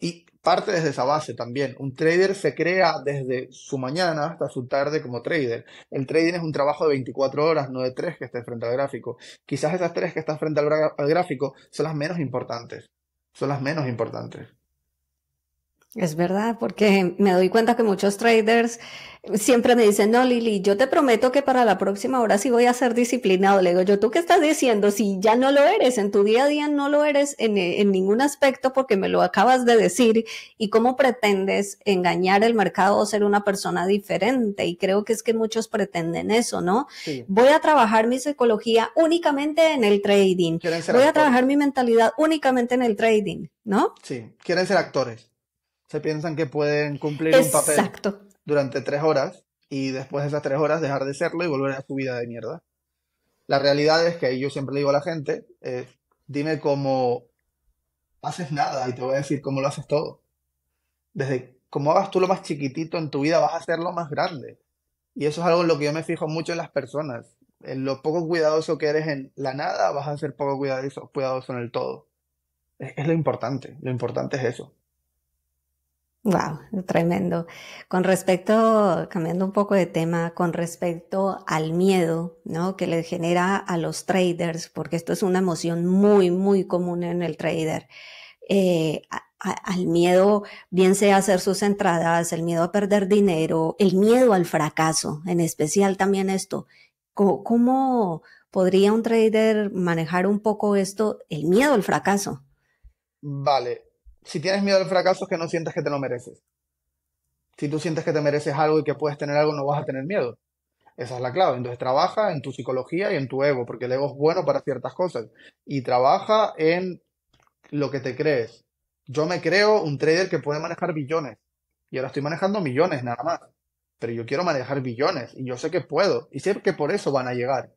y parte desde esa base también. Un trader se crea desde su mañana hasta su tarde como trader. El trading es un trabajo de 24 horas, no de tres que estén frente al gráfico. Quizás esas tres que están frente al gráfico son las menos importantes. Son las menos importantes. Es verdad, porque me doy cuenta que muchos traders siempre me dicen, no, Lili, yo te prometo que para la próxima hora sí voy a ser disciplinado. Le digo, yo, ¿tú qué estás diciendo? Si ya no lo eres, en tu día a día no lo eres en, eh, ningún aspecto porque me lo acabas de decir. ¿Y cómo pretendes engañar el mercado o ser una persona diferente? Y creo que es que muchos pretenden eso, ¿no? Sí. Voy a trabajar mi psicología únicamente en el trading. Voy a trabajar mi mentalidad únicamente en el trading, ¿no? Sí, quieren ser actores se piensan que pueden cumplir un papel durante tres horas y después de esas tres horas dejar de serlo y volver a su vida de mierda. La realidad es que yo siempre le digo a la gente, eh, dime cómo haces nada y te voy a decir cómo lo haces todo. Desde cómo hagas tú lo más chiquitito en tu vida vas a hacerlo más grande. Y eso es algo en lo que yo me fijo mucho en las personas. En lo poco cuidadoso que eres en la nada, vas a ser poco cuidadoso, en el todo. es lo importante, lo importante es eso. Wow, tremendo. Con respecto, cambiando un poco de tema, con respecto al miedo, ¿no? Que le genera a los traders, porque esto es una emoción muy, muy común en el trader. Eh, al miedo, bien sea hacer sus entradas, el miedo a perder dinero, el miedo al fracaso, en especial también esto. cómo podría un trader manejar un poco esto, el miedo al fracaso? Vale, si tienes miedo al fracaso es que no sientes que te lo mereces. Si tú sientes que te mereces algo y que puedes tener algo, no vas a tener miedo. Esa es la clave. Entonces trabaja en tu psicología y en tu ego, porque el ego es bueno para ciertas cosas. Y trabaja en lo que te crees. Yo me creo un trader que puede manejar billones. Y ahora estoy manejando millones nada más. Pero yo quiero manejar billones y yo sé que puedo. Y sé que por eso van a llegar.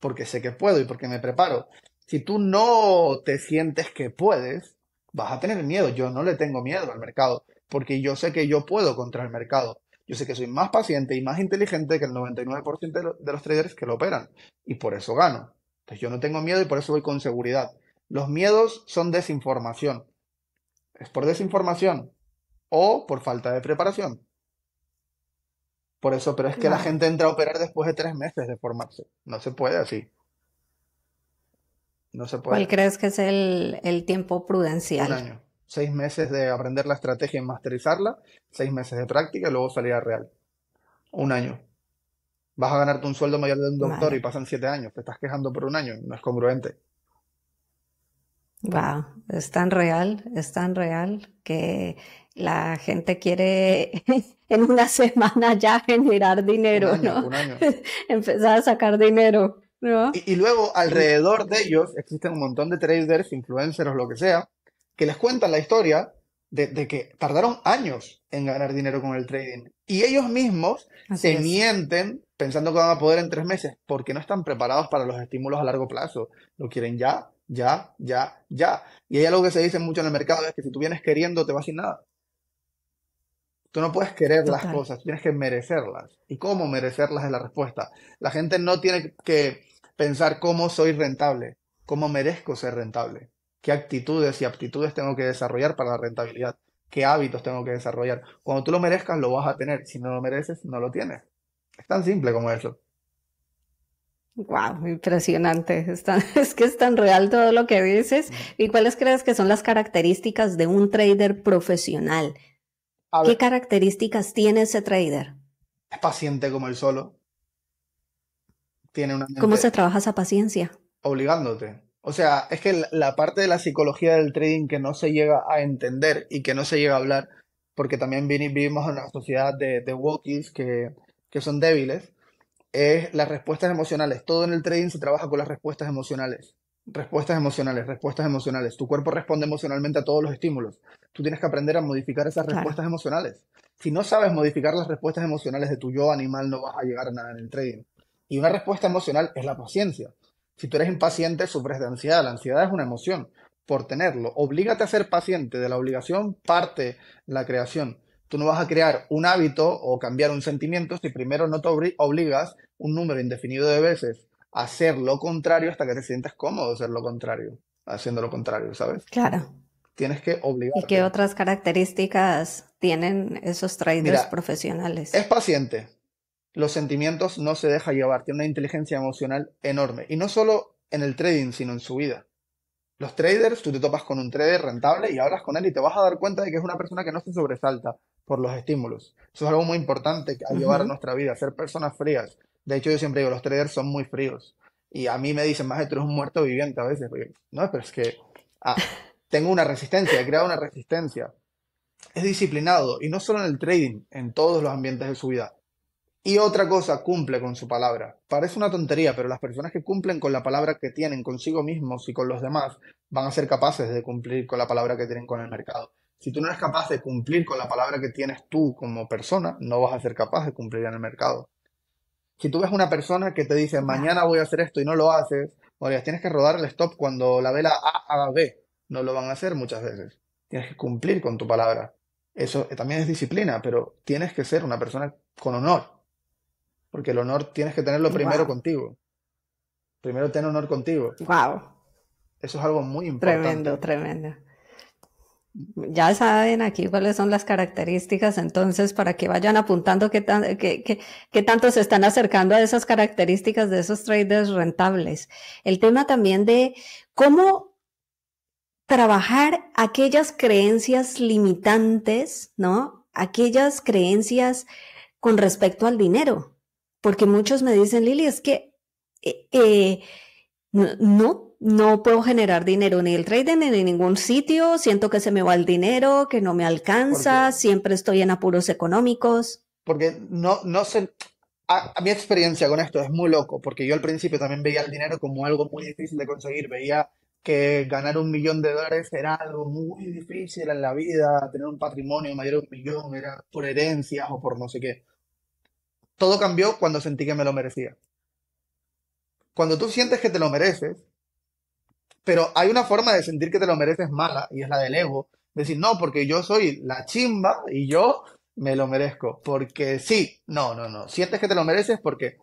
Porque sé que puedo y porque me preparo. Si tú no te sientes que puedes, vas a tener miedo. Yo no le tengo miedo al mercado, porque yo sé que yo puedo contra el mercado. Yo sé que soy más paciente y más inteligente que el 99% de, los traders que lo operan, y por eso gano. Entonces yo no tengo miedo y por eso voy con seguridad. Los miedos son desinformación. Es por desinformación o por falta de preparación. Por eso, pero es que la gente entra a operar después de tres meses de formarse. No se puede así. No se puede. ¿Cuál crees que es el, tiempo prudencial? Un año. Seis meses de aprender la estrategia y masterizarla, seis meses de práctica y luego a real. Un año. Vas a ganarte un sueldo mayor de un doctor y pasan siete años. Te estás quejando por un año. No es congruente. Wow, es tan real, es tan real que la gente quiere en una semana ya generar dinero, ¿no? Empezar a sacar dinero. Y, luego alrededor de ellos existen un montón de traders, influencers, lo que sea, que les cuentan la historia de, que tardaron años en ganar dinero con el trading. Y ellos mismos se mienten pensando que van a poder en tres meses porque no están preparados para los estímulos a largo plazo. Lo quieren ya, ya, ya, ya. Y hay algo que se dice mucho en el mercado, es que si tú vienes queriendo te vas sin nada. Tú no puedes querer las cosas, tienes que merecerlas. ¿Y cómo merecerlas es la respuesta? La gente no tiene que pensar cómo soy rentable, cómo merezco ser rentable, qué actitudes y aptitudes tengo que desarrollar para la rentabilidad, qué hábitos tengo que desarrollar. Cuando tú lo merezcas, lo vas a tener. Si no lo mereces, no lo tienes. Es tan simple como eso. Wow, impresionante. Es, que es tan real todo lo que dices. Mm. ¿Y cuáles crees que son las características de un trader profesional? ¿Qué características tiene ese trader? Es paciente como el solo, ¿Cómo se trabaja esa paciencia? Obligándote. O sea, es que la parte de la psicología del trading que no se llega a entender y que no se llega a hablar, porque también vivimos en una sociedad de, walkies que, que son débiles, es las respuestas emocionales. Todo en el trading se trabaja con las respuestas emocionales. Respuestas emocionales, respuestas emocionales. Tu cuerpo responde emocionalmente a todos los estímulos. Tú tienes que aprender a modificar esas respuestas emocionales. Si no sabes modificar las respuestas emocionales de tu yo animal, no vas a llegar a nada en el trading. Y una respuesta emocional es la paciencia. Si tú eres impaciente, sufres de ansiedad. La ansiedad es una emoción. Por tenerlo, oblígate a ser paciente. De la obligación parte la creación. Tú no vas a crear un hábito o cambiar un sentimiento si primero no te obligas un número indefinido de veces a hacer lo contrario hasta que te sientas cómodo hacer lo contrario, haciendo lo contrario, ¿sabes? Claro. Tienes que obligar. ¿Y qué otras características tienen esos traidores profesionales? Es paciente, los sentimientos no se deja llevar, tiene una inteligencia emocional enorme. Y no solo en el trading, sino en su vida. Los traders, tú te topas con un trader rentable y hablas con él y te vas a dar cuenta de que es una persona que no se sobresalta por los estímulos. Eso es algo muy importante a llevar a nuestra vida, ser personas frías. De hecho, yo siempre digo, los traders son muy fríos. Y a mí me dicen, más tú eres un muerto viviente a veces. no, pero es que ah, tengo una resistencia, he creado una resistencia. Es disciplinado, y no solo en el trading, en todos los ambientes de su vida y otra cosa, cumple con su palabra. Parece una tontería, pero las personas que cumplen con la palabra que tienen consigo mismos y con los demás van a ser capaces de cumplir con la palabra que tienen con el mercado. Si tú no eres capaz de cumplir con la palabra que tienes tú como persona, no vas a ser capaz de cumplir en el mercado. Si tú ves una persona que te dice, mañana voy a hacer esto y no lo haces, o tienes que rodar el stop cuando la vela A a B. No lo van a hacer muchas veces. Tienes que cumplir con tu palabra. Eso eh, también es disciplina, pero tienes que ser una persona con honor porque el honor tienes que tenerlo primero contigo. Primero ten honor contigo. Wow. Eso es algo muy importante. Tremendo, tremendo. Ya saben aquí cuáles son las características, entonces, para que vayan apuntando qué, qué, tanto se están acercando a esas características de esos traders rentables. El tema también de cómo trabajar aquellas creencias limitantes, ¿no? Aquellas creencias con respecto al dinero, porque muchos me dicen, Lili, es que eh, eh, no, no puedo generar dinero ni el trading ni en ningún sitio, siento que se me va el dinero, que no me alcanza, siempre estoy en apuros económicos. Porque no, no sé A, mi experiencia con esto es muy loco, porque yo al principio también veía el dinero como algo muy difícil de conseguir, veía que ganar un millón de dólares era algo muy difícil en la vida, tener un patrimonio mayor de un millón era por herencias o por no sé qué. Todo cambió cuando sentí que me lo merecía. Cuando tú sientes que te lo mereces, pero hay una forma de sentir que te lo mereces mala y es la del ego. Decir, no, porque yo soy la chimba y yo me lo merezco. Porque sí, no, no, no. Sientes que te lo mereces porque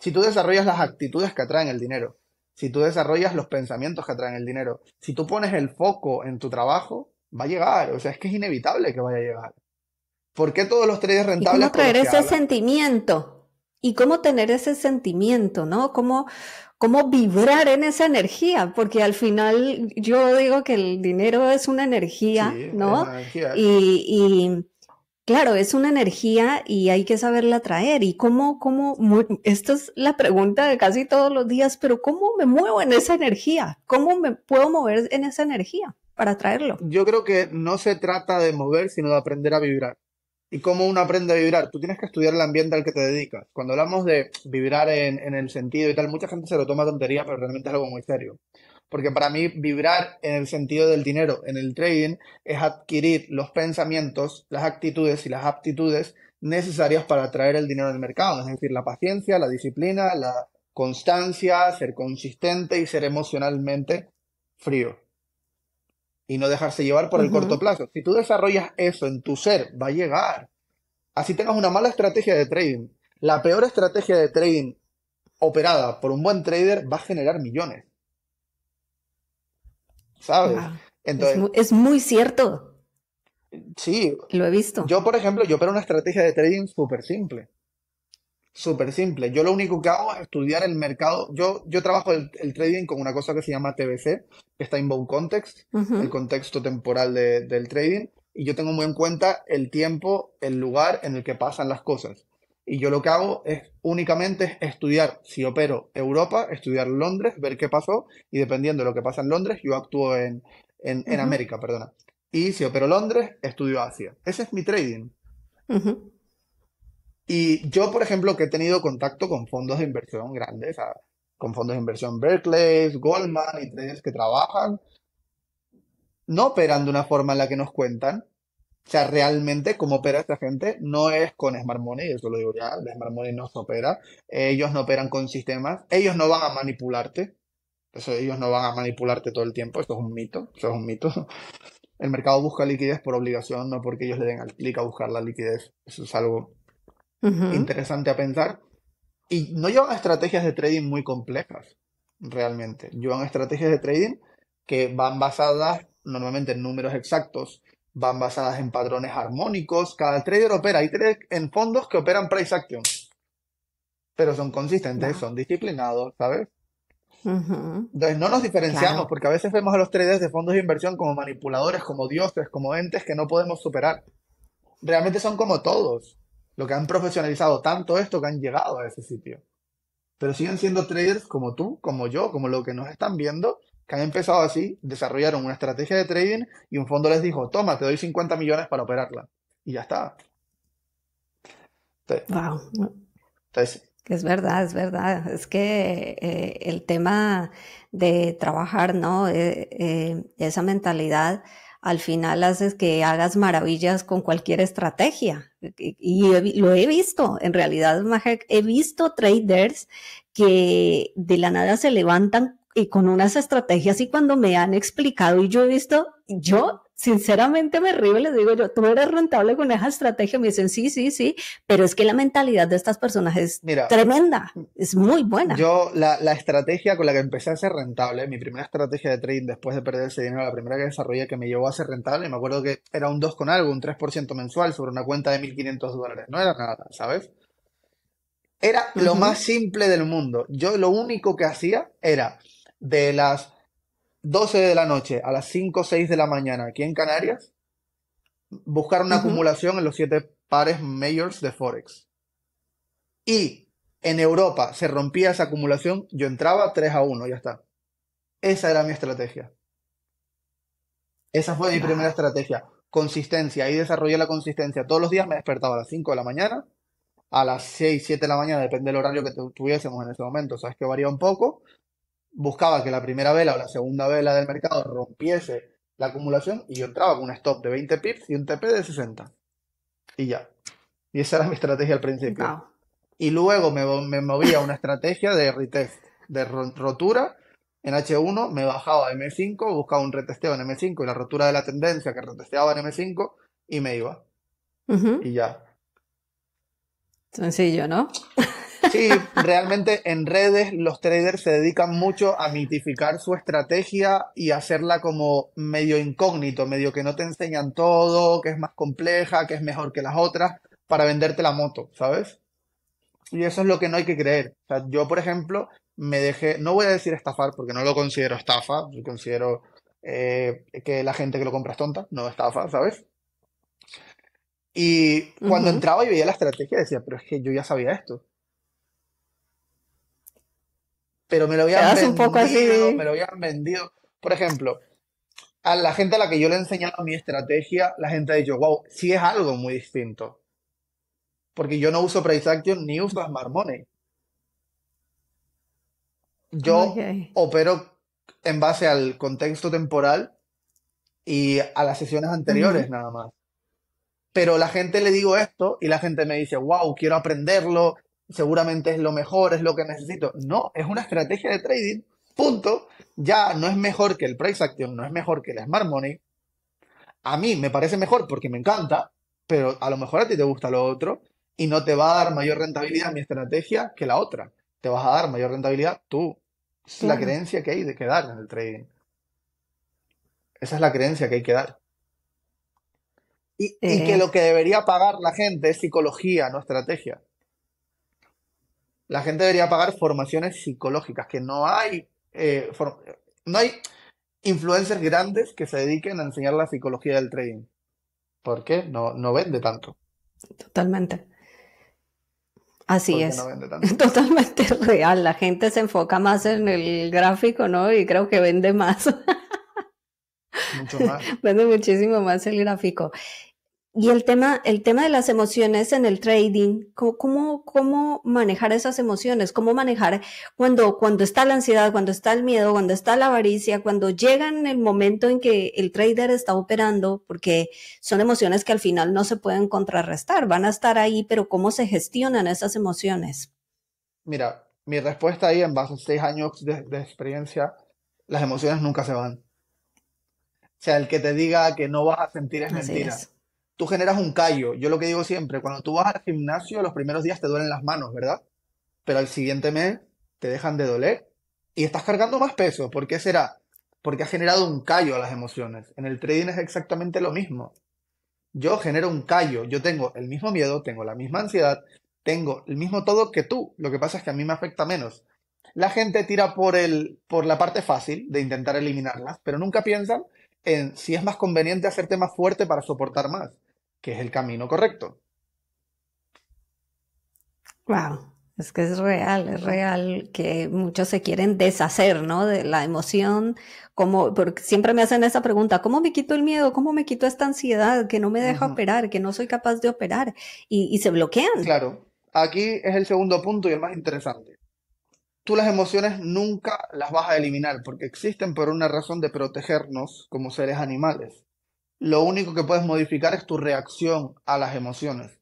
si tú desarrollas las actitudes que atraen el dinero, si tú desarrollas los pensamientos que atraen el dinero, si tú pones el foco en tu trabajo, va a llegar. O sea, es que es inevitable que vaya a llegar. ¿Por qué todos los tres rentables? ¿Y ¿Cómo traer ese sentimiento? ¿Y cómo tener ese sentimiento, no? ¿Cómo, ¿Cómo vibrar en esa energía? Porque al final yo digo que el dinero es una energía, ¿no? Y, claro, es una energía y hay que saberla traer. ¿Y cómo, cómo, es la pregunta de casi todos los días, pero ¿cómo me muevo en esa energía? ¿Cómo me puedo mover en esa energía para traerlo? Yo creo que no se trata de mover, sino de aprender a vibrar y cómo uno aprende a vibrar. Tú tienes que estudiar el ambiente al que te dedicas. Cuando hablamos de vibrar en, el sentido y tal, mucha gente se lo toma tontería, pero realmente es algo muy serio. Porque para mí vibrar en el sentido del dinero, en el trading, es adquirir los pensamientos, las actitudes y las aptitudes necesarias para atraer el dinero al mercado. Es decir, la paciencia, la disciplina, la constancia, ser consistente y ser emocionalmente frío y no dejarse llevar por el corto plazo. Si tú desarrollas eso en tu ser, va a llegar. Así tengas una mala estrategia de trading. La peor estrategia de trading operada por un buen trader va a generar millones. ¿Sabes? Entonces, es, muy, cierto. Sí. Lo he visto. Yo, por ejemplo, yo opero una estrategia de trading súper simple súper simple. Yo lo único que hago es estudiar el mercado. Yo, yo trabajo el, trading con una cosa que se llama TBC, que está Inbound Context, el contexto temporal del trading. Y yo tengo muy en cuenta el tiempo, el lugar en el que pasan las cosas. Y yo lo que hago es únicamente estudiar, si opero Europa, estudiar Londres, ver qué pasó. Y dependiendo de lo que pasa en Londres, yo actúo en, en, en América, perdona. Y si opero Londres, estudio Asia. Ese es mi trading. Y yo, por ejemplo, que he tenido contacto con fondos de inversión grandes, con fondos de inversión Berkeley, Goldman y tres que trabajan, no operan de una forma en la que nos cuentan. O sea, realmente cómo opera esta gente no es con Smart Money, eso lo digo ya, Smart Money no se opera, ellos no operan con sistemas, ellos no van a manipularte, ellos no van a manipularte todo el tiempo, esto es un mito, eso es un mito. El mercado busca liquidez por obligación, no porque ellos le den al clic a buscar la liquidez, eso es algo interesante a pensar. Y no llevan estrategias de trading muy complejas, realmente. Llevan estrategias de trading que van basadas normalmente en números exactos, van basadas en patrones armónicos. Cada trader opera. Hay traders en fondos que operan price action, pero son consistentes, son disciplinados, ¿sabes? Entonces no nos diferenciamos porque a veces vemos a los traders de fondos de inversión como manipuladores, como dioses, como entes que no podemos superar. Realmente son como todos. Lo que han profesionalizado tanto esto que han llegado a ese sitio. Pero siguen siendo traders como tú, como yo, como lo que nos están viendo, que han empezado así, desarrollaron una estrategia de trading y un fondo les dijo, toma, te doy 50 millones para operarla. Y ya está. wow. es verdad, es verdad. Es que eh, el tema de trabajar, ¿no? Eh, eh, esa mentalidad al final haces que hagas maravillas con cualquier estrategia. Y lo he visto, en realidad, he visto traders que de la nada se levantan y con unas estrategias y cuando me han explicado y yo he visto, yo sinceramente me río y les digo yo, tú eres rentable con esa estrategia. Me dicen, sí, sí, sí, pero es que la mentalidad de estas personas es tremenda, es muy buena. Yo, la, estrategia con la que empecé a ser rentable, mi primera estrategia de trading después de perder ese dinero, la primera que desarrollé que me llevó a ser rentable, me acuerdo que era un 2 con algo, un 3% mensual sobre una cuenta de 1.500 dólares. No era nada, ¿sabes? Era lo más simple del mundo. Yo lo único que hacía era de las 12 de la noche a las 5 o 6 de la mañana aquí en Canarias, buscar una acumulación en los 7 pares majors de Forex. Y en Europa se rompía esa acumulación, yo entraba 3 a 1, ya está. Esa era mi estrategia. Esa fue mi primera estrategia. Consistencia. Ahí desarrollé la consistencia. Todos los días me despertaba a las 5 de la mañana, a las 6, 7 de la mañana, depende del horario que tuviésemos en ese momento. Sabes que varía un poco buscaba que la primera vela o la segunda vela del mercado rompiese la acumulación y yo entraba con un stop de 20 pips y un TP de 60. Y ya. Y esa era mi estrategia al principio. Y luego me, movía a una estrategia de retest, de rotura en H1, me bajaba a M5, buscaba un retesteo en M5 y la rotura de la tendencia que retesteaba en M5 y me iba. Y ya. Sencillo, ¿no? Sí, realmente en redes los traders se dedican mucho a mitificar su estrategia y hacerla como medio incógnito, medio que no te enseñan todo, que es más compleja, que es mejor que las otras, para venderte la moto, ¿sabes? Y eso es lo que no hay que creer. yo, por ejemplo, me dejé, no voy a decir estafar porque no lo considero estafa, yo considero eh, que la gente que lo compra es tonta, no estafa, ¿sabes? Y cuando entraba y veía la estrategia decía, pero es que yo ya sabía esto pero me lo habían vendido. Me lo habían vendido. Por ejemplo, a la gente a la que yo le he enseñado mi estrategia, la gente ha dicho, wow, sí es algo muy distinto. Porque yo no uso price action ni uso smart money. Yo opero en base al contexto temporal y a las sesiones anteriores nada más. Pero la gente le digo esto y la gente me dice, wow, quiero aprenderlo, seguramente es lo mejor, es lo que necesito. No, es una estrategia de trading, punto. Ya no es mejor que el price action, no es mejor que el smart money. A mí me parece mejor porque me encanta, pero a lo mejor a ti te gusta lo otro y no te va a dar mayor rentabilidad mi estrategia que la otra. Te vas a dar mayor rentabilidad tú. Es la creencia que hay de quedar en el trading. Esa es la creencia que hay que dar. y que eh. lo que debería pagar la gente es psicología, no estrategia la gente debería pagar formaciones psicológicas, que no hay, eh, no hay influencers grandes que se dediquen a enseñar la psicología del trading. Porque no, no vende tanto. Totalmente. Así es. Totalmente real. La gente se enfoca más en el gráfico, ¿no? Y creo que vende más. Mucho más. vende muchísimo más el gráfico. Y el tema, el tema de las emociones en el trading, ¿cómo, cómo, manejar esas emociones? ¿Cómo manejar cuando, cuando está la ansiedad, cuando está el miedo, cuando está la avaricia, cuando llega en el momento en que el trader está operando? Porque son emociones que al final no se pueden contrarrestar, van a estar ahí, pero ¿cómo se gestionan esas emociones? Mira, mi respuesta ahí, en base a seis años de, experiencia, las emociones nunca se van. O sea, el que te diga que no vas a sentir es mentira tú generas un callo. Yo lo que digo siempre, cuando tú vas al gimnasio, los primeros días te duelen las manos, ¿verdad? Pero al siguiente mes te dejan de doler y estás cargando más peso. ¿Por qué será? Porque has generado un callo a las emociones. En el trading es exactamente lo mismo. Yo genero un callo, yo tengo el mismo miedo, tengo la misma ansiedad, tengo el mismo todo que tú. Lo que pasa es que a mí me afecta menos. La gente tira por, el, por la parte fácil de intentar eliminarlas, pero nunca piensan en si es más conveniente hacerte más fuerte para soportar más que es el camino correcto. Wow, es que es real, es real que muchos se quieren deshacer, ¿no? De la emoción, como, porque siempre me hacen esa pregunta, ¿cómo me quito el miedo? ¿Cómo me quito esta ansiedad que no me deja operar, que no soy capaz de operar? Y, y se bloquean. Claro, aquí es el segundo punto y el más interesante. Tú las emociones nunca las vas a eliminar porque existen por una razón de protegernos como seres animales lo único que puedes modificar es tu reacción a las emociones.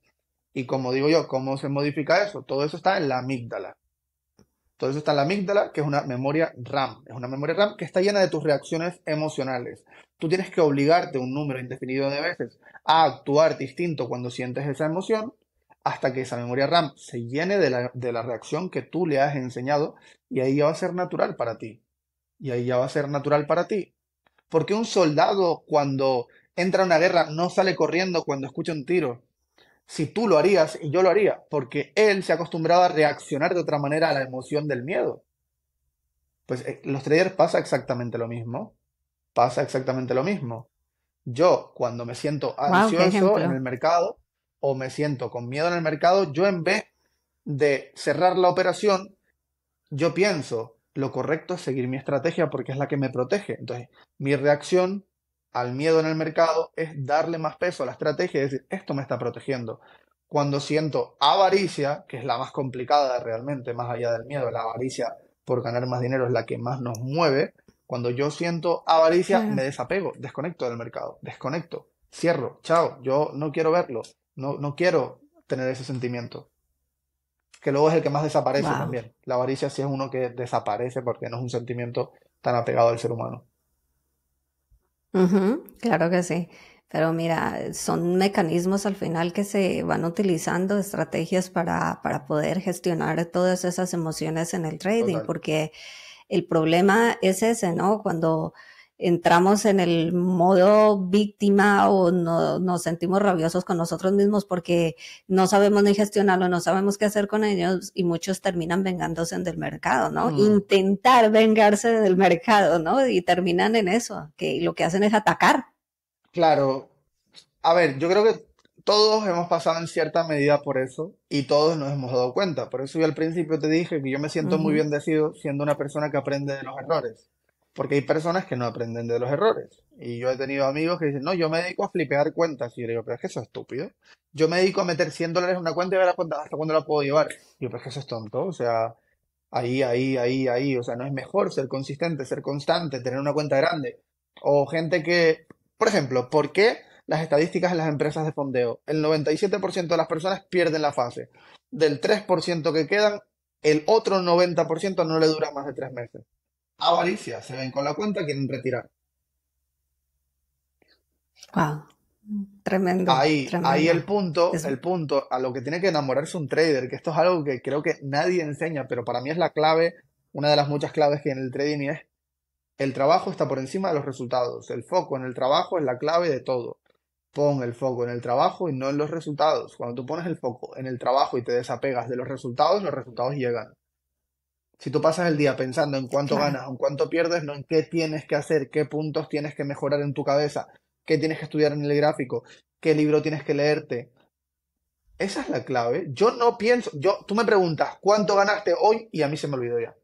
Y como digo yo, ¿cómo se modifica eso? Todo eso está en la amígdala. Todo eso está en la amígdala, que es una memoria RAM. Es una memoria RAM que está llena de tus reacciones emocionales. Tú tienes que obligarte un número indefinido de veces a actuar distinto cuando sientes esa emoción hasta que esa memoria RAM se llene de la, reacción que tú le has enseñado y ahí ya va a ser natural para ti. Y ahí ya va a ser natural para ti. Porque un soldado cuando entra una guerra, no sale corriendo cuando escucha un tiro. Si tú lo harías y yo lo haría, porque él se ha acostumbrado a reaccionar de otra manera a la emoción del miedo. Pues eh, los traders pasa exactamente lo mismo. Pasa exactamente lo mismo. Yo, cuando me siento ansioso en el mercado o me siento con miedo en el mercado, yo en vez de cerrar la operación, yo pienso, lo correcto es seguir mi estrategia porque es la que me protege. Entonces, mi reacción al miedo en el mercado es darle más peso a la estrategia y decir, esto me está protegiendo. Cuando siento avaricia, que es la más complicada realmente, más allá del miedo, la avaricia por ganar más dinero es la que más nos mueve, cuando yo siento avaricia me desapego, desconecto del mercado, desconecto, cierro, chao, yo no quiero verlo, no, no quiero tener ese sentimiento. Que luego es el que más desaparece también. La avaricia sí es uno que desaparece porque no es un sentimiento tan apegado al ser humano claro que sí. Pero mira, son mecanismos al final que se van utilizando, estrategias para, para poder gestionar todas esas emociones en el trading, porque el problema es ese, ¿no? Cuando entramos en el modo víctima o nos sentimos rabiosos con nosotros mismos porque no sabemos ni gestionarlo, no sabemos qué hacer con ellos y muchos terminan vengándose del mercado, ¿no? Mm. Intentar vengarse del mercado, ¿no? Y terminan en eso, que lo que hacen es atacar. Claro. A ver, yo creo que todos hemos pasado en cierta medida por eso y todos nos hemos dado cuenta. Por eso yo al principio te dije que yo me siento muy bendecido siendo una persona que aprende de los errores. Porque hay personas que no aprenden de los errores. Y yo he tenido amigos que dicen, no, yo me dedico a flipear cuentas. Y yo digo, pero es que eso es estúpido. Yo me dedico a meter 100 dólares en una cuenta y ver la cuenta hasta cuándo la puedo llevar. Y yo, pero es que eso es tonto. O sea, ahí, ahí, ahí, ahí. O sea, no es mejor ser consistente, ser constante, tener una cuenta grande. O gente que, por ejemplo, ¿por qué las estadísticas en las empresas de fondeo? El 97% de las personas pierden la fase. Del 3% que quedan, el otro 90% no le dura más de tres meses avaricia, se ven con la cuenta, quieren retirar. Wow. Tremendo ahí, el punto, el punto a lo que tiene que enamorarse un trader, que esto es algo que creo que nadie enseña, pero para mí es la clave, una de las muchas claves que en el trading es el trabajo está por encima de los resultados. El foco en el trabajo es la clave de todo. Pon el foco en el trabajo y no en los resultados. Cuando tú pones el foco en el trabajo y te desapegas de los resultados, los resultados llegan si tú pasas el día pensando en cuánto ganas, en cuánto pierdes, no en qué tienes que hacer, qué puntos tienes que mejorar en tu cabeza, qué tienes que estudiar en el gráfico, qué libro tienes que leerte. Esa es la clave. Yo no pienso, yo, tú me preguntas cuánto ganaste hoy y a mí se me olvidó ya.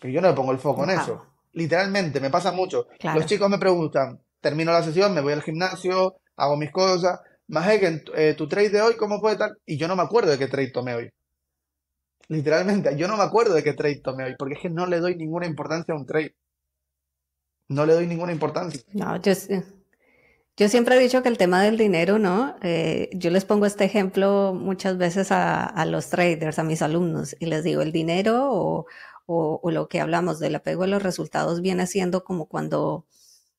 Pero yo no me pongo el foco en eso. Literalmente, me pasa mucho. Los chicos me preguntan, termino la sesión, me voy al gimnasio, hago mis cosas. Más que eh, tu trade de hoy, ¿cómo fue tal? Y yo no me acuerdo de qué trade tomé hoy. Literalmente, yo no me acuerdo de qué trade tomé hoy, porque es que no le doy ninguna importancia a un trade. No le doy ninguna importancia. yo, siempre he dicho que el tema del dinero, ¿no? Eh, yo les pongo este ejemplo muchas veces a, los traders, a mis alumnos, y les digo, el dinero o, lo que hablamos del apego a los resultados viene siendo como cuando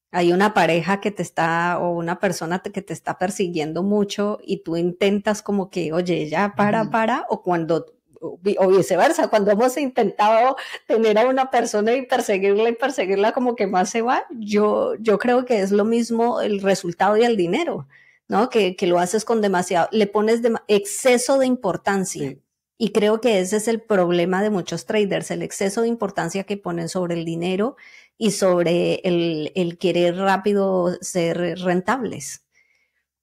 hay una pareja que te está o una persona que te está persiguiendo mucho y tú intentas como que, oye, ya para, para, o cuando o viceversa, cuando hemos intentado tener a una persona y perseguirla y perseguirla como que más se va, yo, yo creo que es lo mismo el resultado y el dinero, ¿no? Que, lo haces con demasiado, le pones exceso de importancia. Y creo que ese es el problema de muchos traders, el exceso de importancia que ponen sobre el dinero y sobre el, el querer rápido ser rentables.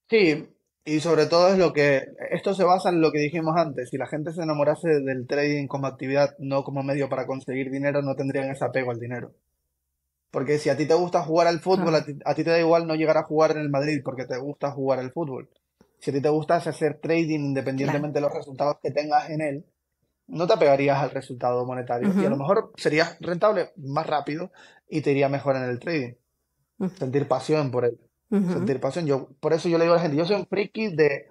Sí, y sobre todo es lo que, esto se basa en lo que dijimos antes, si la gente se enamorase del trading como actividad, no como medio para conseguir dinero, no tendrían ese apego al dinero. Porque si a ti te gusta jugar al fútbol, a, ti, te da igual no llegar a jugar en el Madrid porque te gusta jugar al fútbol. Si a ti te gusta hacer trading independientemente de los resultados que tengas en él, no te apegarías al resultado monetario. Y a lo mejor serías rentable más rápido y te iría mejor en el trading. Sentir pasión por él. Yo, por eso yo le digo a la gente, yo soy un friki de,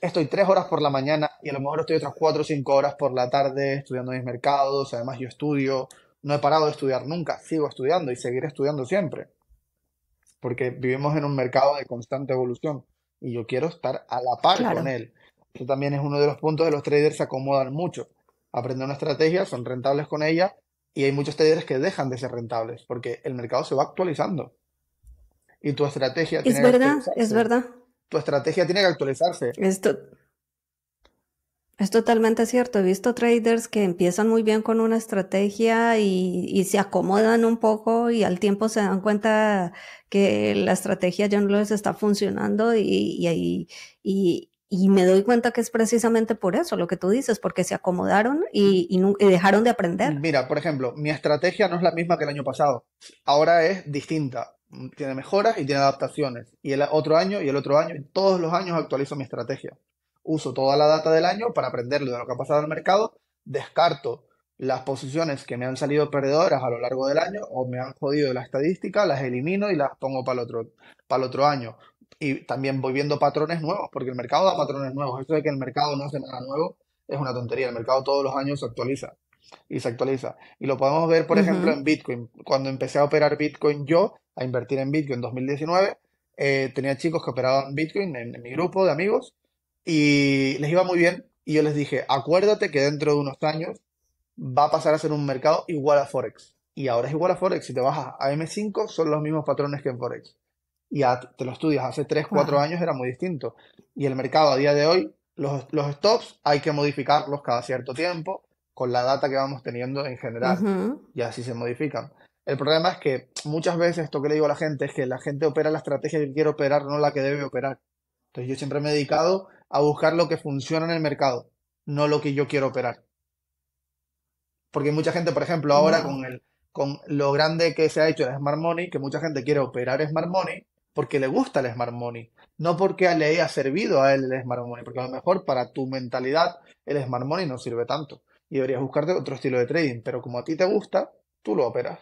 estoy tres horas por la mañana y a lo mejor estoy otras cuatro o cinco horas por la tarde estudiando mis mercados, además yo estudio, no he parado de estudiar nunca, sigo estudiando y seguiré estudiando siempre, porque vivimos en un mercado de constante evolución y yo quiero estar a la par con él. eso también es uno de los puntos de los traders se acomodan mucho. Aprenden una estrategia, son rentables con ella y hay muchos traders que dejan de ser rentables porque el mercado se va actualizando. Y tu estrategia... Es verdad, es verdad. Tu estrategia tiene que actualizarse. Esto... Es totalmente cierto. He visto traders que empiezan muy bien con una estrategia y, se acomodan un poco y al tiempo se dan cuenta que la estrategia ya no les está funcionando y, y, me doy cuenta que es precisamente por eso lo que tú dices, porque se acomodaron y, dejaron de aprender. Mira, por ejemplo, mi estrategia no es la misma que el año pasado. Ahora es distinta tiene mejoras y tiene adaptaciones. Y el otro año y el otro año, y todos los años actualizo mi estrategia. Uso toda la data del año para aprender de lo que ha pasado en el mercado, descarto las posiciones que me han salido perdedoras a lo largo del año o me han jodido la estadística, las elimino y las pongo para el otro, para el otro año. Y también voy viendo patrones nuevos, porque el mercado da patrones nuevos. Esto de que el mercado no hace nada nuevo es una tontería. El mercado todos los años se actualiza y se actualiza. Y lo podemos ver, por ejemplo, en Bitcoin. Cuando empecé a operar Bitcoin yo, a invertir en Bitcoin en 2019, eh, tenía chicos que operaban Bitcoin en, mi grupo de amigos y les iba muy bien. Y yo les dije, acuérdate que dentro de unos años va a pasar a ser un mercado igual a Forex. Y ahora es igual a Forex. Si te bajas a M5, son los mismos patrones que en Forex. Y te lo estudias. Hace 3, 4 años era muy distinto. Y el mercado a día de hoy, los, los stops hay que modificarlos cada cierto tiempo con la data que vamos teniendo en general y así se modifican. El problema es que muchas veces esto que le digo a la gente es que la gente opera la estrategia que quiere operar, no la que debe operar. Entonces yo siempre me he dedicado a buscar lo que funciona en el mercado, no lo que yo quiero operar. Porque mucha gente, por ejemplo, ahora con, el, con lo grande que se ha hecho el Smart Money, que mucha gente quiere operar Smart Money porque le gusta el Smart Money, no porque le haya servido a él el Smart Money, porque a lo mejor para tu mentalidad el Smart Money no sirve tanto y deberías buscarte otro estilo de trading, pero como a ti te gusta, tú lo operas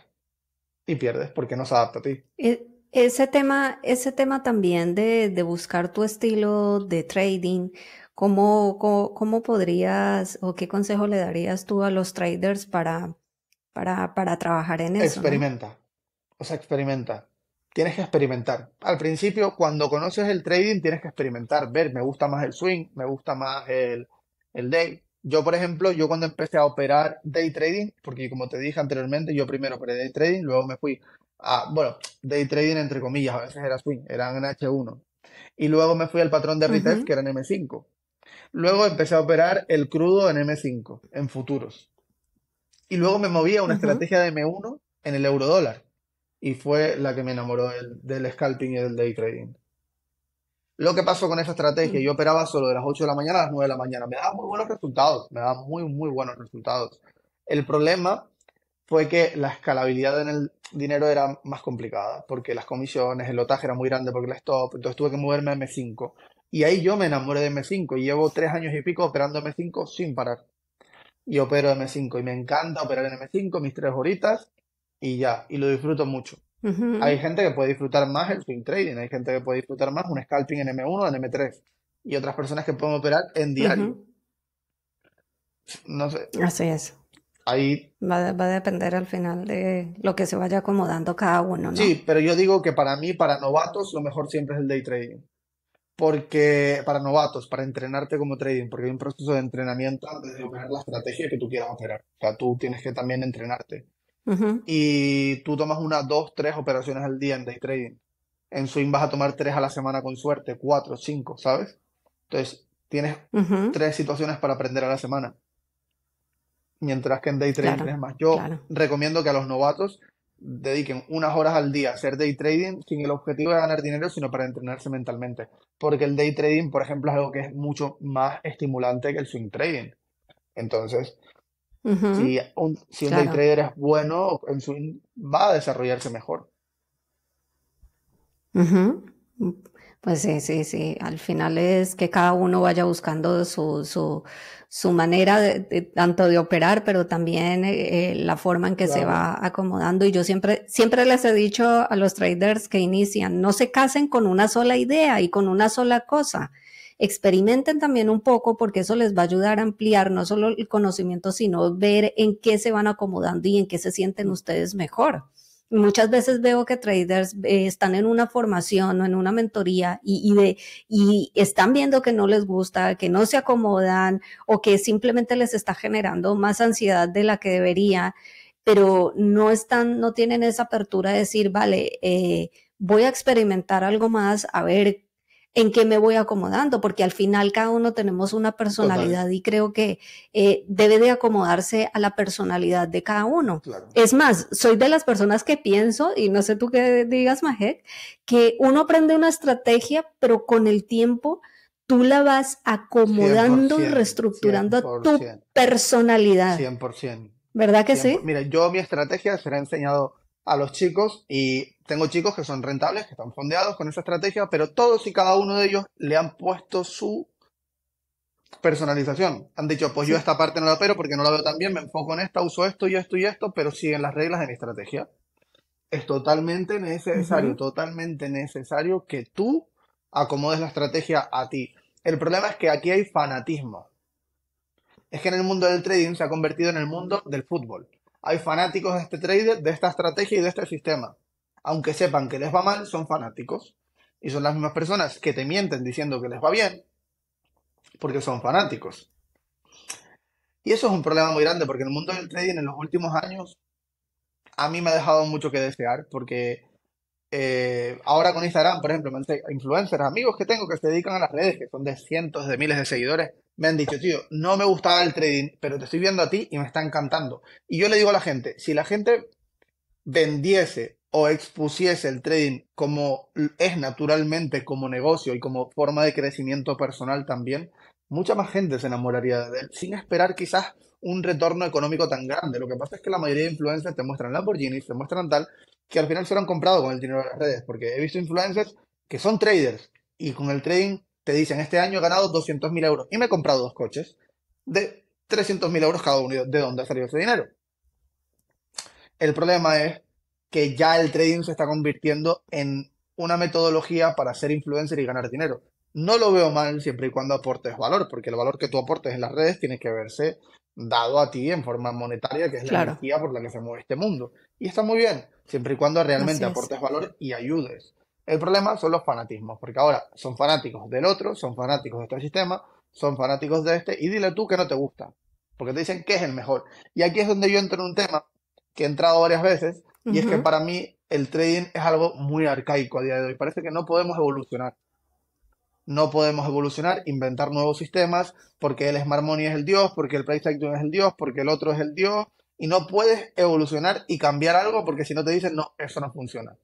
y pierdes porque no se adapta a ti. E, ese tema, ese tema también de, buscar tu estilo de trading, ¿cómo, ¿cómo, podrías o qué consejo le darías tú a los traders para, para, para trabajar en eso? Experimenta. O sea, experimenta. Tienes que experimentar. Al principio, cuando conoces el trading, tienes que experimentar, ver, me gusta más el swing, me gusta más el, el day, yo, por ejemplo, yo cuando empecé a operar day trading, porque como te dije anteriormente, yo primero operé day trading, luego me fui a, bueno, day trading entre comillas, a veces era swing, eran en H1. Y luego me fui al patrón de retest, que era en M5. Luego empecé a operar el crudo en M5, en futuros. Y luego me moví a una estrategia de M1 en el euro dólar. Y fue la que me enamoró del scalping y del day trading. Lo que pasó con esa estrategia, mm. yo operaba solo de las 8 de la mañana a las 9 de la mañana. Me daba muy buenos resultados, me daba muy, muy buenos resultados. El problema fue que la escalabilidad en el dinero era más complicada, porque las comisiones, el lotaje era muy grande porque la stop, entonces tuve que moverme a M5. Y ahí yo me enamoré de M5 y llevo tres años y pico operando M5 sin parar. Y opero M5 y me encanta operar en M5 mis tres horitas y ya, y lo disfruto mucho. Hay gente que puede disfrutar más el swing trading, hay gente que puede disfrutar más un scalping en M1 o en M3 y otras personas que pueden operar en diario. No sé. Así es. Ahí... Va, va, a depender al final de lo que se vaya acomodando cada uno. Sí, pero yo digo que para mí, para novatos, lo mejor siempre es el day trading. Porque para novatos, para entrenarte como trading, porque hay un proceso de entrenamiento antes de operar la estrategia que tú quieras operar. O sea, tú tienes que también entrenarte y tú tomas unas dos, tres operaciones al día en day trading. En swing vas a tomar tres a la semana con suerte, cuatro, cinco, ¿sabes? Entonces tienes tres situaciones para aprender a la semana. Mientras que en day trading más. Yo recomiendo que a los novatos dediquen unas horas al día a hacer day trading sin el objetivo de ganar dinero, sino para entrenarse mentalmente. Porque el day trading, por ejemplo, es algo que es mucho más estimulante que el swing trading. Entonces, si un, trader es bueno, va a desarrollarse mejor. Pues sí, sí, sí. Al final es que cada uno vaya buscando su, su, manera de, tanto de operar, pero también eh, eh, la forma en que se va acomodando. Y yo siempre, siempre les he dicho a los traders que inician, no se casen con una sola idea y con una sola cosa experimenten también un poco porque eso les va a ayudar a ampliar no solo el conocimiento, sino ver en qué se van acomodando y en qué se sienten ustedes mejor. Muchas veces veo que traders eh, están en una formación o en una mentoría y, están viendo que no les gusta, que no se acomodan o que simplemente les está generando más ansiedad de la que debería, pero no están, no tienen esa apertura de decir, vale, eh, voy a experimentar algo más, a ver en qué me voy acomodando, porque al final cada uno tenemos una personalidad y creo que eh, debe de acomodarse a la personalidad de cada uno. Es más, soy de las personas que pienso, y no sé tú qué digas, Majek, que uno aprende una estrategia, pero con el tiempo tú la vas acomodando y reestructurando a tu personalidad. 100%. ¿Verdad que sí? Mira, yo mi estrategia será enseñado a los chicos y tengo chicos que son rentables, que están fondeados con esa estrategia, pero todos y cada uno de ellos le han puesto su personalización. Han dicho, pues yo esta parte no la opero porque no la veo tan bien, me enfoco en esta, uso esto y esto y esto, pero siguen las reglas de mi estrategia. Es totalmente necesario, totalmente necesario que tú acomodes la estrategia a ti. El problema es que aquí hay fanatismo. Es que en el mundo del trading se ha convertido en el mundo del fútbol hay fanáticos de este trader, de esta estrategia y de este sistema. Aunque sepan que les va mal, son fanáticos. Y son las mismas personas que te mienten diciendo que les va bien, porque son fanáticos. Y eso es un problema muy grande, porque en el mundo del trading en los últimos años a mí me ha dejado mucho que desear, porque eh, ahora con Instagram, por ejemplo, influencers, amigos que tengo que se dedican a las redes, que son de cientos de miles de seguidores, me han dicho, tío, no me gustaba el trading, pero te estoy viendo a ti y me está encantando. Y yo le digo a la gente, si la gente vendiese o expusiese el trading como es naturalmente como negocio y como forma de crecimiento personal también, mucha más gente se enamoraría de él, sin esperar quizás un retorno económico tan grande. Lo que pasa es que la mayoría de influencers te muestran Lamborghini, te muestran tal, que al final se lo han comprado con el dinero de las redes, porque he visto influencers que son traders y con el trading te dicen, este año he ganado 200.000 euros y me he comprado dos coches de 300.000 euros cada uno. ¿De dónde ha salido ese dinero? El problema es que ya el trading se está convirtiendo en una metodología para ser influencer y ganar dinero. No lo veo mal siempre y cuando aportes valor, porque el valor que tú aportes en las redes tiene que verse dado a ti en forma monetaria, que es la energía por la que se mueve este mundo. Y está muy bien, siempre y cuando realmente aportes valor y ayudes. El problema son los fanatismos, porque ahora son fanáticos del otro, son fanáticos de este sistema, son fanáticos de este, y dile tú que no te gusta, porque te dicen que es el mejor. Y aquí es donde yo entro en un tema que he entrado varias veces, y es que para mí el trading es algo muy arcaico a día de hoy. Parece que no podemos evolucionar. No podemos evolucionar, inventar nuevos sistemas, porque el Smart Money es el dios, porque el Price Action es el dios, porque el otro es el dios, y no puedes evolucionar y cambiar algo porque si no te dicen, no, eso no funciona.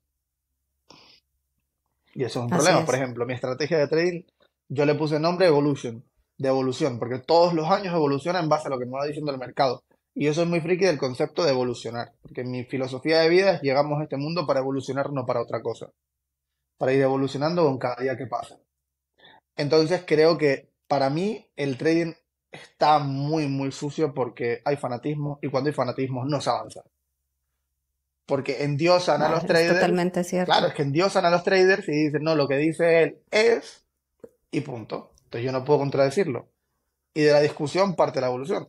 Y eso es un problema. Por ejemplo, mi estrategia de trading, yo le puse el nombre Evolution, de evolución, porque todos los años evoluciona en base a lo que me va diciendo el mercado. Y eso es muy friki del concepto de evolucionar, porque mi filosofía de vida es llegamos a este mundo para evolucionar, no para otra cosa. Para ir evolucionando con cada día que pasa. Entonces creo que para mí el trading está muy, muy sucio porque hay fanatismo y cuando hay fanatismo no se avanza porque endiosan a los traders. Totalmente cierto. Claro, es que endiosan a los traders y dicen, no, lo que dice él es y punto. Entonces yo no puedo contradecirlo. Y de la discusión parte la evolución.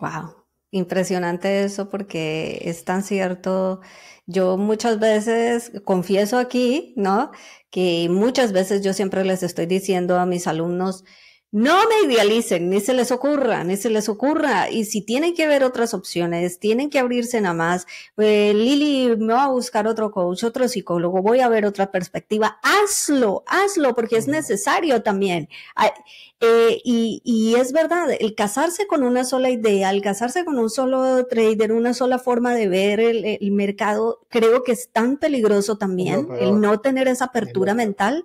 Wow, impresionante eso porque es tan cierto. Yo muchas veces confieso aquí, ¿no? Que muchas veces yo siempre les estoy diciendo a mis alumnos, no me idealicen, ni se les ocurra, ni se les ocurra. Y si tienen que ver otras opciones, tienen que abrirse nada más. Eh, Lili, me va a buscar otro coach, otro psicólogo, voy a ver otra perspectiva. Hazlo, hazlo, porque es necesario también. Eh, y, es verdad, el casarse con una sola idea, el casarse con un solo trader, una sola forma de ver el, mercado, creo que es tan peligroso también el no tener esa apertura mental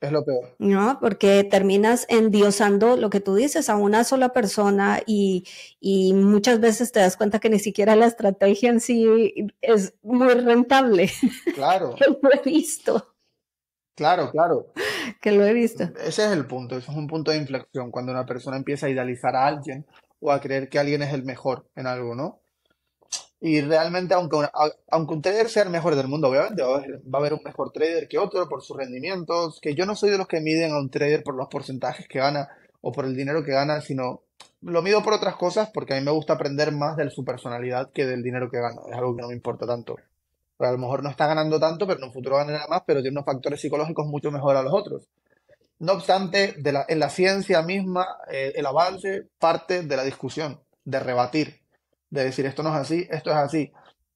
es lo peor. No, porque terminas endiosando lo que tú dices a una sola persona y, muchas veces te das cuenta que ni siquiera la estrategia en sí es muy rentable. Claro. que lo he visto. Claro, claro. Que lo he visto. Ese es el punto, ese es un punto de inflexión, cuando una persona empieza a idealizar a alguien o a creer que alguien es el mejor en algo, ¿no? Y realmente, aunque, un, aunque un trader sea el mejor del mundo, obviamente va a, haber, un mejor trader que otro por sus rendimientos, que yo no soy de los que miden a un trader por los porcentajes que gana o por el dinero que gana, sino lo mido por otras cosas porque a mí me gusta aprender más de su personalidad que del dinero que gana. Es algo que no me importa tanto. a lo mejor no está ganando tanto, pero en un futuro ganará más, pero tiene unos factores psicológicos mucho mejor a los otros. No obstante, de en la ciencia misma, eh, el avance parte de la discusión, de rebatir, de decir esto no es así, esto es así.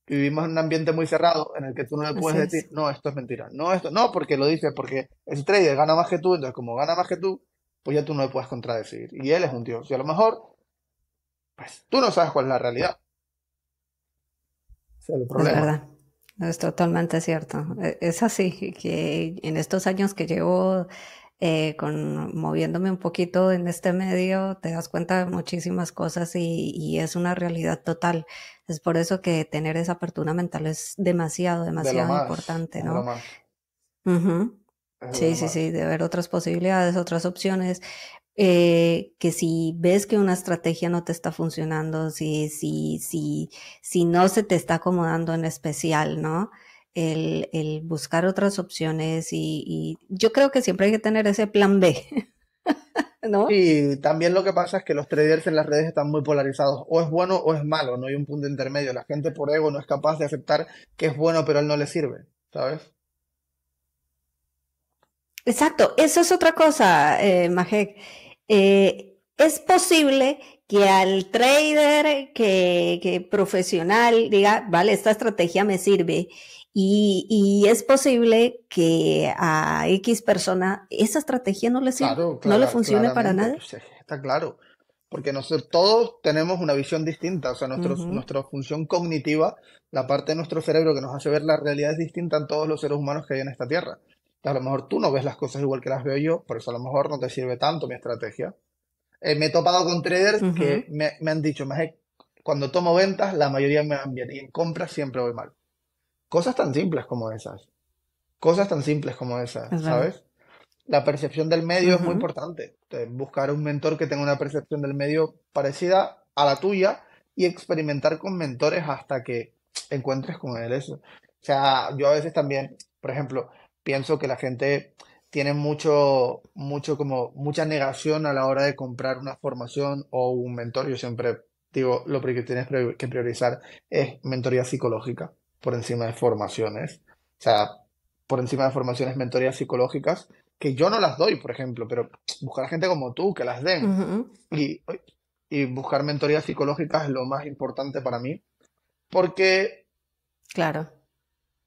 Vivimos en un ambiente muy cerrado en el que tú no le puedes decir, no, esto es mentira, no, esto, no, porque lo dice, porque ese trader gana más que tú, entonces como gana más que tú, pues ya tú no le puedes contradecir. Y él es un dios, Si a lo mejor, pues tú no sabes cuál es la realidad. es el problema. verdad. Es totalmente cierto. E-, es así, que en estos años que llevo eh, con, moviéndome un poquito en este medio, te das cuenta de muchísimas cosas y, y, es una realidad total. Es por eso que tener esa apertura mental es demasiado, demasiado importante, ¿no? sí, sí, sí, de ver otras posibilidades, otras opciones. Eh, que si ves que una estrategia no te está funcionando, si, si, si, si no se te está acomodando en especial, ¿no? el, buscar otras opciones y, yo creo que siempre hay que tener ese plan B. ¿No? Y también lo que pasa es que los traders en las redes están muy polarizados. O es bueno o es malo, no hay un punto intermedio. La gente por ego no es capaz de aceptar que es bueno, pero a él no le sirve, ¿sabes? Exacto, eso es otra cosa, eh, Majek. Eh, es posible que al trader que, que, profesional diga, vale, esta estrategia me sirve y, es posible que a X persona esa estrategia no le, sirva, no le funcione para nada. está claro, porque nosotros todos tenemos una visión distinta, o sea, nuestra función cognitiva, la parte de nuestro cerebro que nos hace ver la realidad es distinta en todos los seres humanos que hay en esta Tierra. A lo mejor tú no ves las cosas igual que las veo yo, por eso a lo mejor no te sirve tanto mi estrategia. Eh, me he topado con traders que me, me, han dicho, cuando tomo ventas la mayoría me van bien y en compras siempre voy mal. Cosas tan simples como esas. Cosas tan simples como esas, ¿sabes? La percepción del medio es muy importante. buscar un mentor que tenga una percepción del medio parecida a la tuya y experimentar con mentores hasta que encuentres con él eso. O sea, yo a veces también, por ejemplo, pienso que la gente tiene mucho, mucho como, mucha negación a la hora de comprar una formación o un mentor. Yo siempre digo, lo que tienes que priorizar es mentoría psicológica por encima de formaciones, o sea, por encima de formaciones mentorías psicológicas, que yo no las doy, por ejemplo, pero buscar a gente como tú que las den. y, buscar mentorías psicológicas es lo más importante para mí, porque... Claro.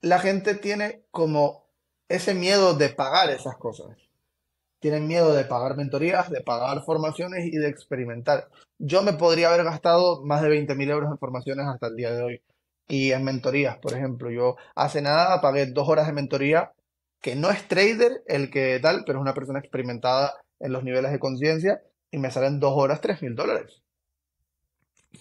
La gente tiene como ese miedo de pagar esas cosas tienen miedo de pagar mentorías, de pagar formaciones y de experimentar. Yo me podría haber gastado más de 20.000 euros en formaciones hasta el día de hoy y en mentorías, por ejemplo. Yo hace nada pagué dos horas de mentoría, que no es trader el que tal, pero es una persona experimentada en los niveles de conciencia y me salen dos horas tres mil dólares.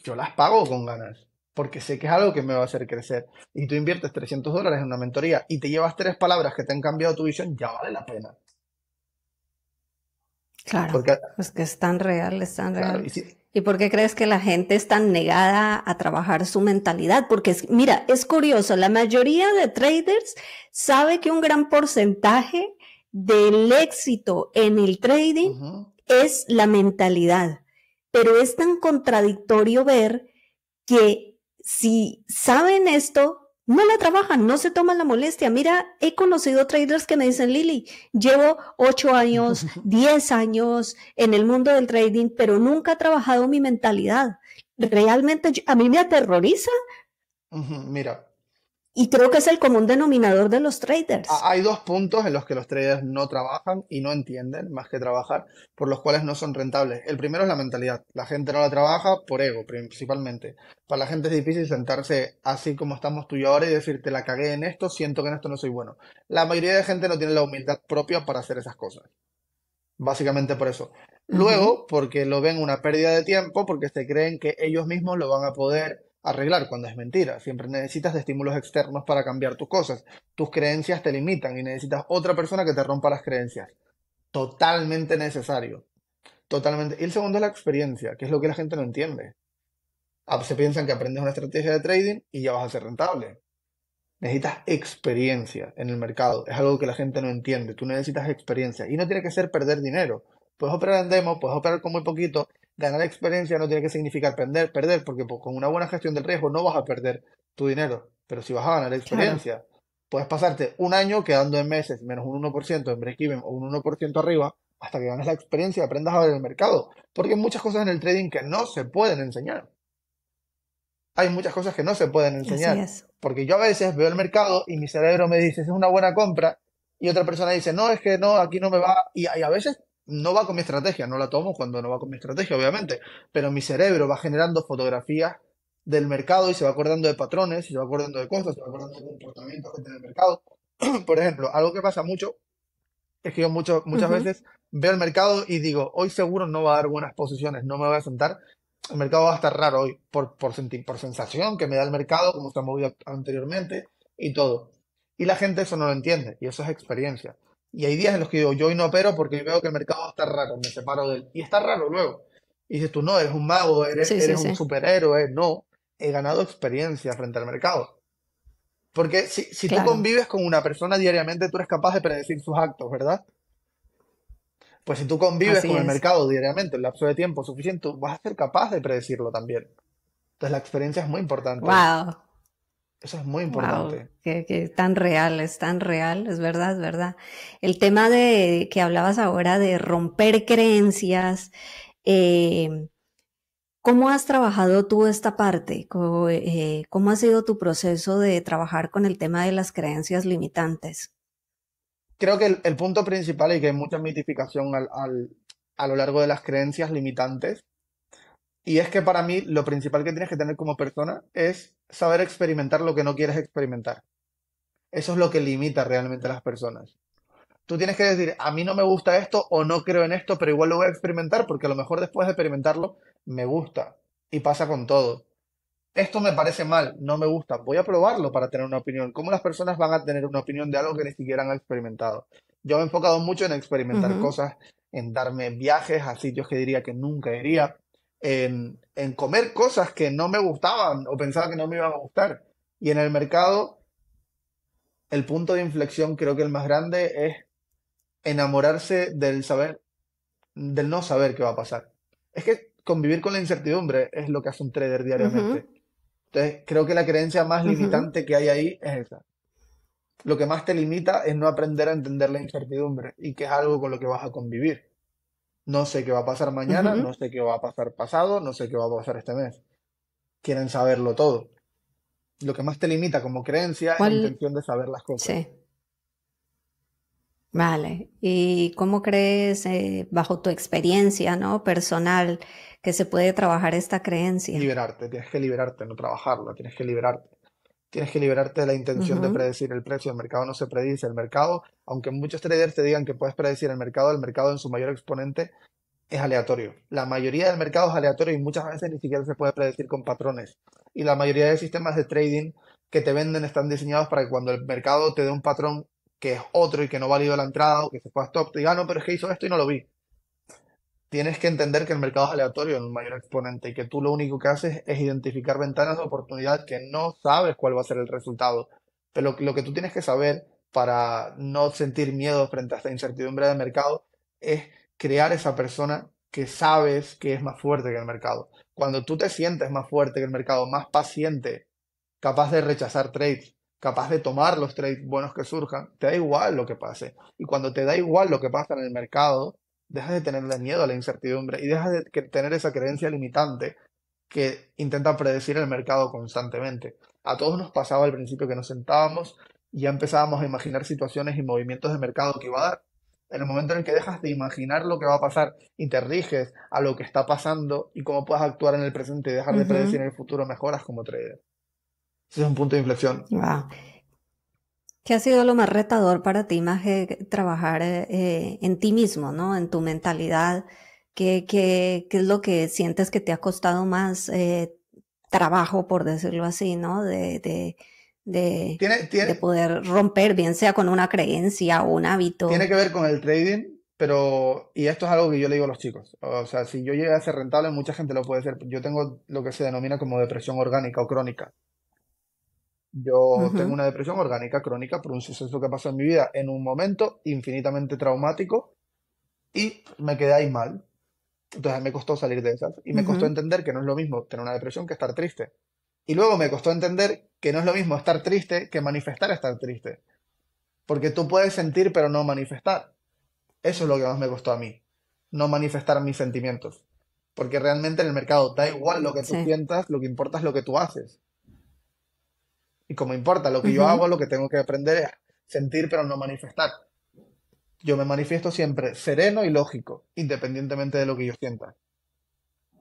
Yo las pago con ganas, porque sé que es algo que me va a hacer crecer. Y tú inviertes trescientos dólares en una mentoría y te llevas tres palabras que te han cambiado tu visión, ya vale la pena. Claro, porque, que es tan real, es tan real. ¿Y por qué crees que la gente es tan negada a trabajar su mentalidad? Porque, mira, es curioso, la mayoría de traders sabe que un gran porcentaje del éxito en el trading es la mentalidad, pero es tan contradictorio ver que si saben esto, no la trabajan, no se toman la molestia. Mira, he conocido traders que me dicen, Lili, llevo ocho años, diez años en el mundo del trading, pero nunca he trabajado mi mentalidad. Realmente a mí me aterroriza. Mira, y creo que es el común denominador de los traders. Hay dos puntos en los que los traders no trabajan y no entienden más que trabajar, por los cuales no son rentables. El primero es la mentalidad. La gente no la trabaja por ego, principalmente. Para la gente es difícil sentarse así como estamos tú y ahora y decirte la cagué en esto, siento que en esto no soy bueno. La mayoría de gente no tiene la humildad propia para hacer esas cosas. Básicamente por eso. Luego, porque lo ven una pérdida de tiempo, porque se creen que ellos mismos lo van a poder arreglar cuando es mentira. Siempre necesitas de estímulos externos para cambiar tus cosas. Tus creencias te limitan y necesitas otra persona que te rompa las creencias. Totalmente necesario. Totalmente. Y el segundo es la experiencia, que es lo que la gente no entiende. Ah, se piensan que aprendes una estrategia de trading y ya vas a ser rentable. Necesitas experiencia en el mercado. Es algo que la gente no entiende. Tú necesitas experiencia. Y no tiene que ser perder dinero. Puedes operar en demo, puedes operar con muy poquito ganar experiencia no tiene que significar perder, perder, porque con una buena gestión del riesgo no vas a perder tu dinero, pero si vas a ganar experiencia, puedes pasarte un año quedando en meses menos un 1% en break-even o un 1% arriba hasta que ganes la experiencia y aprendas a ver el mercado, porque hay muchas cosas en el trading que no se pueden enseñar. Hay muchas cosas que no se pueden enseñar, porque yo a veces veo el mercado y mi cerebro me dice, es una buena compra, y otra persona dice, no, es que no, aquí no me va, y, y a veces no va con mi estrategia, no la tomo cuando no va con mi estrategia, obviamente, pero mi cerebro va generando fotografías del mercado y se va acordando de patrones, se va acordando de cosas, se va acordando de comportamientos que el mercado. Por ejemplo, algo que pasa mucho es que yo mucho, muchas veces veo el mercado y digo, hoy seguro no va a dar buenas posiciones, no me voy a sentar, el mercado va a estar raro hoy por, por sensación que me da el mercado, como se ha movido anteriormente y todo. Y la gente eso no lo entiende y eso es experiencia. Y hay días en los que digo, yo hoy no opero porque veo que el mercado está raro, me separo de él. Y está raro luego. Y dices tú, no, eres un mago, eres, eres un superhéroe. No, he ganado experiencia frente al mercado. Porque si, tú convives con una persona diariamente, tú eres capaz de predecir sus actos, ¿verdad? Pues si tú convives con el mercado diariamente, el lapso de tiempo suficiente, vas a ser capaz de predecirlo también. Entonces la experiencia es muy importante. ¡Wow! Eso es muy importante. que, tan real, es tan real, es verdad, es verdad. El tema de que hablabas ahora de romper creencias, em, ¿cómo has trabajado tú esta parte? Eh, ¿Cómo, ha sido tu proceso de trabajar con el tema de las creencias limitantes? Creo que el, punto principal y que hay mucha mitificación a lo largo de las creencias limitantes y es que para mí lo principal que tienes que tener como persona es saber experimentar lo que no quieres experimentar. Eso es lo que limita realmente a las personas. Tú tienes que decir, a mí no me gusta esto o no creo en esto, pero igual lo voy a experimentar porque a lo mejor después de experimentarlo me gusta. Y pasa con todo. Esto me parece mal, no me gusta, voy a probarlo para tener una opinión. ¿Cómo las personas van a tener una opinión de algo que ni siquiera han experimentado? Yo me he enfocado mucho en experimentar cosas, en darme viajes a sitios que diría que nunca iría, en, comer cosas que no me gustaban o pensaba que no me iban a gustar. Y en el mercado, el punto de inflexión creo que el más grande es enamorarse del saber, del no saber qué va a pasar. Es que convivir con la incertidumbre es lo que hace un trader diariamente. Entonces, creo que la creencia más limitante que hay ahí es esa. Lo que más te limita es no aprender a entender la incertidumbre y que es algo con lo que vas a convivir. No sé qué va a pasar mañana, no sé qué va a pasar pasado, no sé qué va a pasar este mes. Quieren saberlo todo. Lo que más te limita como creencia es la intención de saber las cosas. Vale. ¿Y cómo crees, eh, bajo tu experiencia ¿no? personal, que se puede trabajar esta creencia? Liberarte, tienes que liberarte, no trabajarla, tienes que liberarte tienes que liberarte de la intención de predecir el precio. El mercado no se predice. El mercado, aunque muchos traders te digan que puedes predecir el mercado, el mercado en su mayor exponente es aleatorio. La mayoría del mercado es aleatorio y muchas veces ni siquiera se puede predecir con patrones. Y la mayoría de sistemas de trading que te venden están diseñados para que cuando el mercado te dé un patrón que es otro y que no valido la entrada o que se fue a stop, te diga, ah, no, pero es que hizo esto y no lo vi tienes que entender que el mercado es aleatorio en un mayor exponente y que tú lo único que haces es identificar ventanas de oportunidad que no sabes cuál va a ser el resultado. Pero lo, que tú tienes que saber para no sentir miedo frente a esta incertidumbre del mercado es crear esa persona que sabes que es más fuerte que el mercado. Cuando tú te sientes más fuerte que el mercado, más paciente, capaz de rechazar trades, capaz de tomar los trades buenos que surjan, te da igual lo que pase. Y cuando te da igual lo que pasa en el mercado, dejas de tenerle miedo a la incertidumbre y dejas de tener esa creencia limitante que intenta predecir el mercado constantemente. A todos nos pasaba al principio que nos sentábamos y ya empezábamos a imaginar situaciones y movimientos de mercado que iba a dar. En el momento en el que dejas de imaginar lo que va a pasar y te a lo que está pasando y cómo puedes actuar en el presente y dejar de predecir en el futuro, mejoras como trader. Ese es un punto de inflexión. ¿Qué ha sido lo más retador para ti, más que trabajar eh, en ti mismo, ¿no? en tu mentalidad? ¿Qué, es lo que sientes que te ha costado más eh, trabajo, por decirlo así, ¿no? de, de, poder romper, bien sea con una creencia o un hábito. Tiene que ver con el trading, pero, y esto es algo que yo le digo a los chicos, o sea, si yo llegué a ser rentable, mucha gente lo puede ser, yo tengo lo que se denomina como depresión orgánica o crónica. Yo tengo una depresión orgánica crónica por un suceso que pasó en mi vida en un momento infinitamente traumático y me quedé ahí mal. Entonces me costó salir de esas y me costó entender que no es lo mismo tener una depresión que estar triste. Y luego me costó entender que no es lo mismo estar triste que manifestar estar triste. Porque tú puedes sentir pero no manifestar. Eso es lo que más me costó a mí, no manifestar mis sentimientos. Porque realmente en el mercado da igual lo que tú sientas, lo que importa es lo que tú haces. Y como importa, lo que yo hago, lo que tengo que aprender es sentir, pero no manifestar. Yo me manifiesto siempre sereno y lógico, independientemente de lo que yo sienta.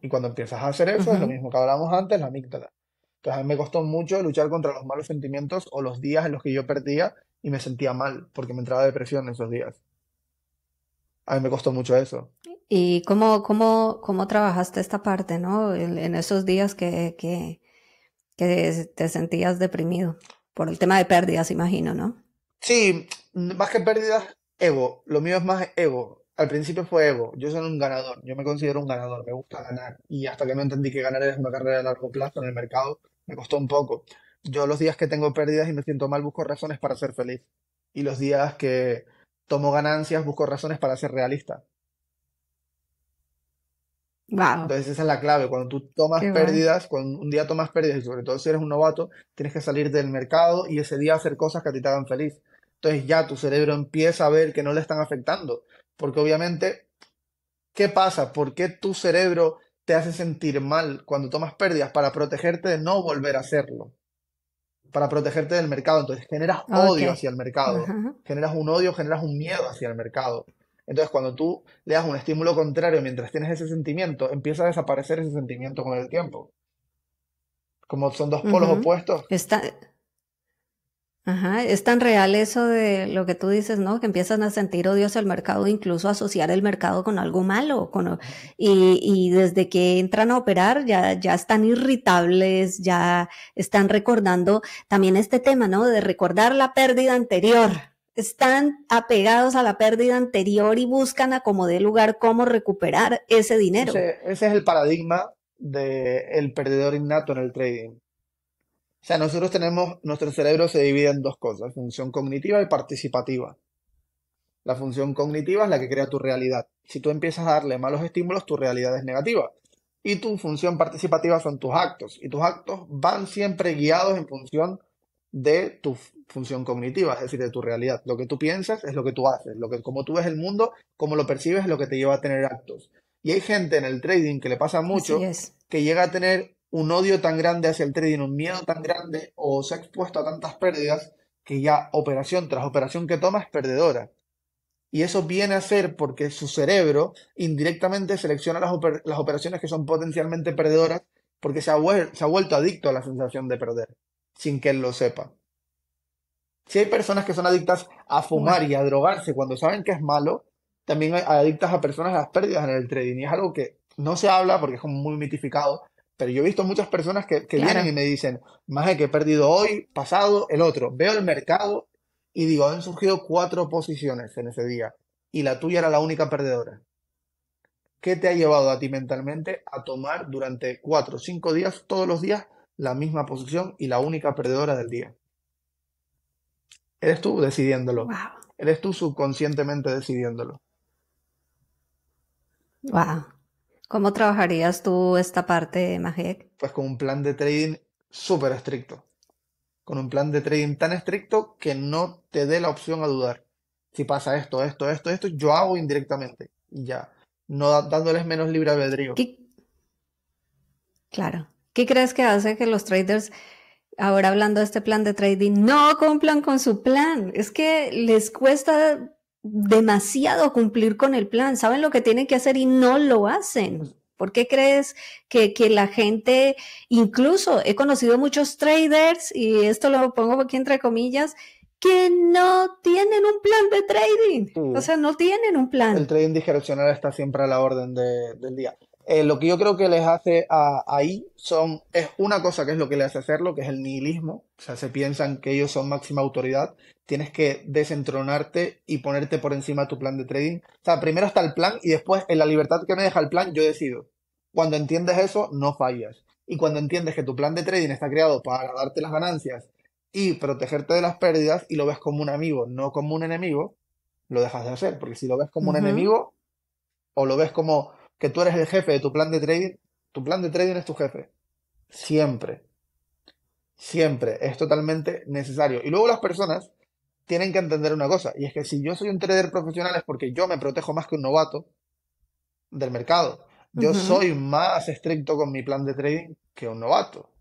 Y cuando empiezas a hacer eso, es lo mismo que hablábamos antes, la amígdala. Entonces a mí me costó mucho luchar contra los malos sentimientos o los días en los que yo perdía y me sentía mal, porque me entraba depresión en esos días. A mí me costó mucho eso. ¿Y cómo, cómo, cómo trabajaste esta parte, no? En, en esos días que, que, que te sentías deprimido por el tema de pérdidas, imagino, ¿no? Sí, más que pérdidas, ego. Lo mío es más ego. Al principio fue ego. Yo soy un ganador. Yo me considero un ganador. Me gusta ganar. Y hasta que no entendí que ganar es una carrera de largo plazo en el mercado, me costó un poco. Yo los días que tengo pérdidas y me siento mal busco razones para ser feliz. Y los días que tomo ganancias busco razones para ser realista. Entonces esa es la clave. Cuando tú tomas pérdidas, cuando un día tomas pérdidas, y sobre todo si eres un novato, tienes que salir del mercado y ese día hacer cosas que a ti te hagan feliz. Entonces ya tu cerebro empieza a ver que no le están afectando. Porque obviamente, ¿qué pasa? ¿Por qué tu cerebro te hace sentir mal cuando tomas pérdidas? Para protegerte de no volver a hacerlo. Para protegerte del mercado. Entonces generas odio hacia el mercado. Generas un odio, generas un miedo hacia el mercado. Entonces, cuando tú le das un estímulo contrario mientras tienes ese sentimiento, empieza a desaparecer ese sentimiento con el tiempo. Como son dos polos opuestos. Ajá, es tan real eso de lo que tú dices, ¿no? Que empiezan a sentir odio hacia el mercado, incluso asociar el mercado con algo malo. Y, y, desde que entran a operar ya, ya están irritables, ya están recordando también este tema, ¿no? De recordar la pérdida anterior están apegados a la pérdida anterior y buscan a como de lugar cómo recuperar ese dinero. Ese, es el paradigma del perdedor innato en el trading. O sea, nosotros tenemos, nuestro cerebro se divide en dos cosas, función cognitiva y participativa. La función cognitiva es la que crea tu realidad. Si tú empiezas a darle malos estímulos, tu realidad es negativa. Y tu función participativa son tus actos. Y tus actos van siempre guiados en función de tu función cognitiva, es decir, de tu realidad. Lo que tú piensas es lo que tú haces, lo que, como tú ves el mundo, cómo lo percibes es lo que te lleva a tener actos. Y hay gente en el trading que le pasa mucho que llega a tener un odio tan grande hacia el trading, un miedo tan grande o se ha expuesto a tantas pérdidas que ya operación tras operación que toma es perdedora. Y eso viene a ser porque su cerebro indirectamente selecciona las, operaciones que son potencialmente perdedoras porque se ha vuelto adicto a la sensación de perder sin que él lo sepa. Si hay personas que son adictas a fumar y a drogarse cuando saben que es malo, también hay adictas a personas a las pérdidas en el trading. Y es algo que no se habla porque es como muy mitificado, pero yo he visto muchas personas que, vienen y me dicen, más de que he perdido hoy, pasado, el otro. Veo el mercado y digo, han surgido cuatro posiciones en ese día y la tuya era la única perdedora. ¿Qué te ha llevado a ti mentalmente a tomar durante cuatro o cinco días, todos los días, la misma posición y la única perdedora del día. Eres tú decidiéndolo. Eres tú subconscientemente decidiéndolo. Wow. ¿Cómo trabajarías tú esta parte, Majek? Pues con un plan de trading súper estricto. Con un plan de trading tan estricto que no te dé la opción a dudar. Si pasa esto, esto, esto, esto, yo hago indirectamente. Y ya. No dándoles menos libre albedrío. Claro. ¿Qué crees que hace que los traders, ahora hablando de este plan de trading, no cumplan con su plan? Es que les cuesta demasiado cumplir con el plan, saben lo que tienen que hacer y no lo hacen. Pues ¿Por qué crees que, la gente, incluso he conocido muchos traders, y esto lo pongo aquí entre comillas, que no tienen un plan de trading? O sea, no tienen un plan. El trading discrecional está siempre a la orden del día. Eh, lo que yo creo que les hace a, ahí son, es una cosa que es lo que les hace hacerlo, que es el nihilismo. O sea, se piensan que ellos son máxima autoridad. Tienes que desentronarte y ponerte por encima tu plan de trading. O sea, primero está el plan y después en la libertad que me deja el plan, yo decido. Cuando entiendes eso, no fallas. Y cuando entiendes que tu plan de trading está creado para darte las ganancias y protegerte de las pérdidas y lo ves como un amigo, no como un enemigo, lo dejas de hacer. Porque si lo ves como un enemigo o lo ves como que tú eres el jefe de tu plan de trading, tu plan de trading es tu jefe. Siempre. Siempre. Es totalmente necesario. Y luego las personas tienen que entender una cosa, y es que si yo soy un trader profesional es porque yo me protejo más que un novato del mercado. Yo soy más estricto con mi plan de trading que un novato.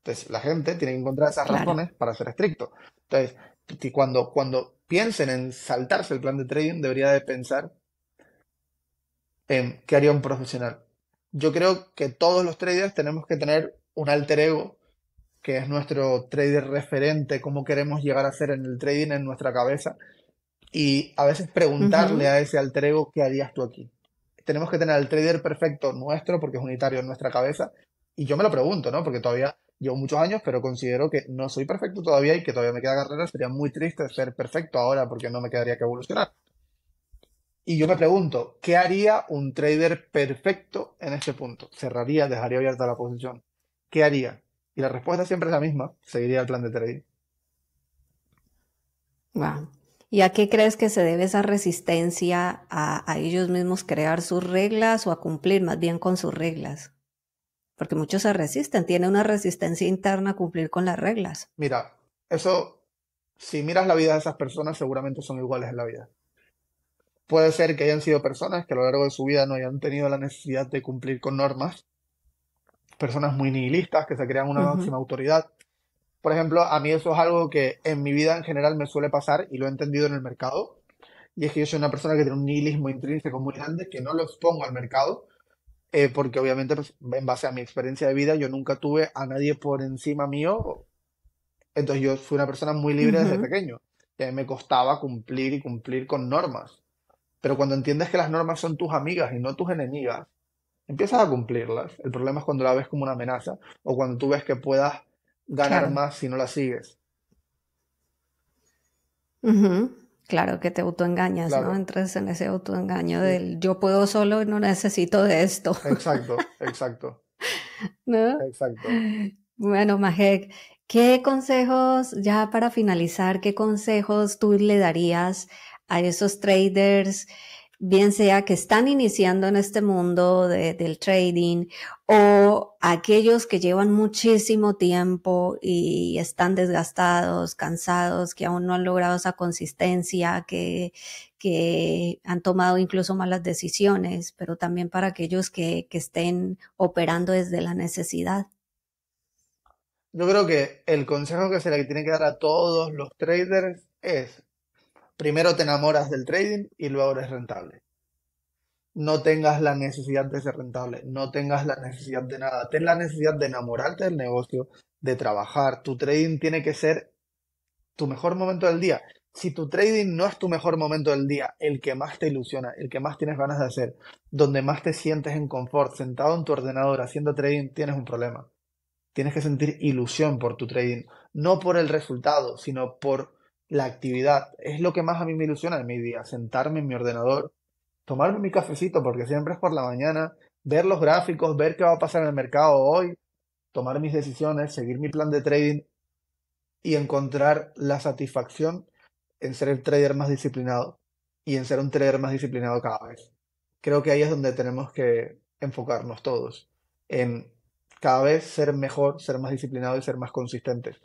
Entonces, la gente tiene que encontrar esas razones para ser estricto. Entonces, cuando, cuando piensen en saltarse el plan de trading, debería de pensar Em, ¿qué haría un profesional? Yo creo que todos los traders tenemos que tener un alter ego, que es nuestro trader referente, cómo queremos llegar a ser en el trading en nuestra cabeza, y a veces preguntarle a ese alter ego, ¿qué harías tú aquí? Tenemos que tener al trader perfecto nuestro, porque es unitario en nuestra cabeza, y yo me lo pregunto, ¿no? Porque todavía llevo muchos años, pero considero que no soy perfecto todavía y que todavía me queda carrera. Sería muy triste ser perfecto ahora porque no me quedaría que evolucionar. Y yo me pregunto, ¿qué haría un trader perfecto en este punto? ¿Cerraría, dejaría abierta la posición? ¿Qué haría? Y la respuesta siempre es la misma, seguiría el plan de trading. Wow. ¿Y a qué crees que se debe esa resistencia a, ellos mismos crear sus reglas o a cumplir más bien con sus reglas? Porque muchos se resisten, tienen una resistencia interna a cumplir con las reglas. Mira, eso, si miras la vida de esas personas, seguramente son iguales en la vida. Puede ser que hayan sido personas que a lo largo de su vida no hayan tenido la necesidad de cumplir con normas, personas muy nihilistas que se crean una máxima autoridad. Por ejemplo, a mí eso es algo que en mi vida en general me suele pasar y lo he entendido en el mercado. Y es que yo soy una persona que tiene un nihilismo intrínseco muy grande, que no lo expongo al mercado, eh, porque obviamente pues, en base a mi experiencia de vida yo nunca tuve a nadie por encima mío. Entonces yo fui una persona muy libre desde pequeño. me costaba cumplir y cumplir con normas. Pero cuando entiendes que las normas son tus amigas y no tus enemigas, empiezas a cumplirlas. El problema es cuando la ves como una amenaza o cuando tú ves que puedas ganar más si no la sigues. Claro, que te autoengañas, ¿no? Entras en ese autoengaño del yo puedo solo y no necesito de esto. Exacto, exacto. Exacto. Bueno, Majek, ¿qué consejos, ya para finalizar, qué consejos tú le darías a esos traders, bien sea que están iniciando en este mundo del trading o aquellos que llevan muchísimo tiempo y están desgastados, cansados, que aún no han logrado esa consistencia, que, han tomado incluso malas decisiones, pero también para aquellos que, que estén operando desde la necesidad. Yo creo que el consejo que se le tiene que dar a todos los traders es Primero te enamoras del trading y luego eres rentable. No tengas la necesidad de ser rentable, no tengas la necesidad de nada, ten la necesidad de enamorarte del negocio, de trabajar. Tu trading tiene que ser tu mejor momento del día. Si tu trading no es tu mejor momento del día, el que más te ilusiona, el que más tienes ganas de hacer, donde más te sientes en confort, sentado en tu ordenador haciendo trading, tienes un problema. Tienes que sentir ilusión por tu trading, no por el resultado, sino por la actividad es lo que más a mí me ilusiona en mi día, sentarme en mi ordenador, tomarme mi cafecito, porque siempre es por la mañana, ver los gráficos, ver qué va a pasar en el mercado hoy, tomar mis decisiones, seguir mi plan de trading y encontrar la satisfacción en ser el trader más disciplinado y en ser un trader más disciplinado cada vez. Creo que ahí es donde tenemos que enfocarnos todos, en cada vez ser mejor, ser más disciplinado y ser más consistentes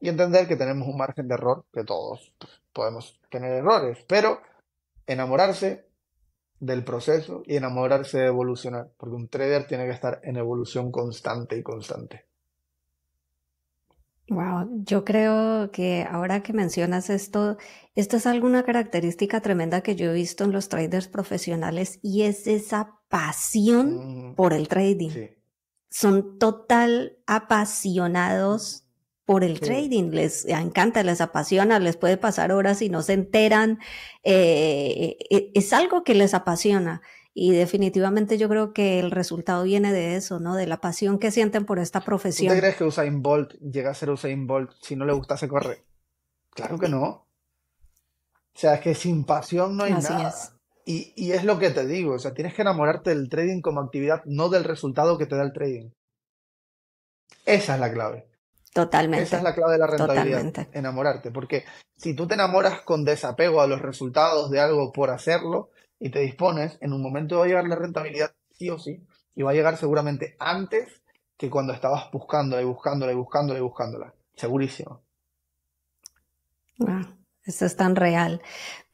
y entender que tenemos un margen de error, que todos pues, podemos tener errores, pero enamorarse del proceso y enamorarse de evolucionar, porque un trader tiene que estar en evolución constante y constante. Wow, yo creo que ahora que mencionas esto, esto es alguna característica tremenda que yo he visto en los traders profesionales y es esa pasión mm. por el trading. Son total apasionados por el trading, les encanta, les apasiona, les puede pasar horas y no se enteran, eh, eh, es algo que les apasiona. Y definitivamente yo creo que el resultado viene de eso, ¿no? De la pasión que sienten por esta profesión. ¿Tú te crees que Usain Bolt llega a ser Usain Bolt si no le gusta se corre? Claro que no. O sea, es que sin pasión no hay nada. Y, y es lo que te digo, o sea, tienes que enamorarte del trading como actividad, no del resultado que te da el trading. Esa es la clave. Totalmente. Esa es la clave de la rentabilidad. Enamorarte. Porque si tú te enamoras con desapego a los resultados de algo por hacerlo y te dispones, en un momento va a llegar la rentabilidad sí o sí. Y va a llegar seguramente antes que cuando estabas buscando y buscándola y buscándola y buscándola. Segurísimo. Ah, eso es tan real.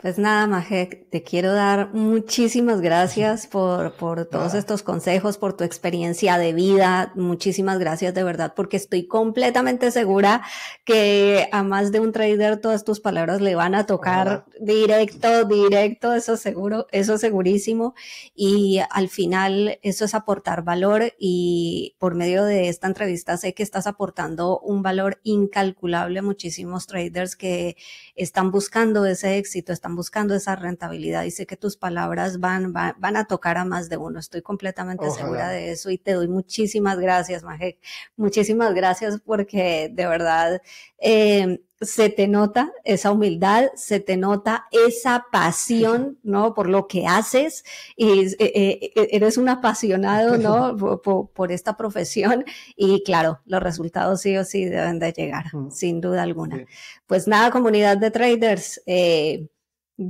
Pues nada, Majek, te quiero dar muchísimas gracias por, todos ah. estos consejos, por tu experiencia de vida. Muchísimas gracias de verdad, porque estoy completamente segura que a más de un trader todas tus palabras le van a tocar directo, directo, eso seguro, eso segurísimo. Y al final eso es aportar valor y por medio de esta entrevista sé que estás aportando un valor incalculable a muchísimos traders que están buscando ese éxito, están buscando esa rentabilidad y sé que tus palabras van, van, a tocar a más de uno. Estoy completamente segura de eso y te doy muchísimas gracias, Majek. Muchísimas gracias porque de verdad... Em, se te nota esa humildad, se te nota esa pasión, ¿no? Por lo que haces y eh, eh, eres un apasionado, ¿no? Por, esta profesión y claro, los resultados sí o sí deben de llegar, sin duda alguna. Pues nada, comunidad de traders, eh,